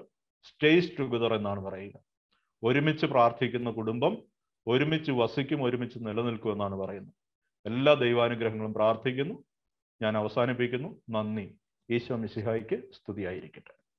stays together എന്നാണ് പറയുന്നത് ഒരുമിച്ച് പ്രാർത്ഥിക്കുന്ന കുടുംബം ഒരുമിച്ച് വസിക്കും ഒരുമിച്ച് നിലനിൽക്കും എന്നാണ് പറയുന്നത് എല്ലാ ദൈവാനുഗ്രഹങ്ങളും പ്രാർത്ഥിക്കുന്നു ഞാൻ അവസാനിപ്പിക്കുന്നു നന്ദി ഈശോ മിശിഹായിക്ക് സ്തുതിയായിരിക്കട്ടെ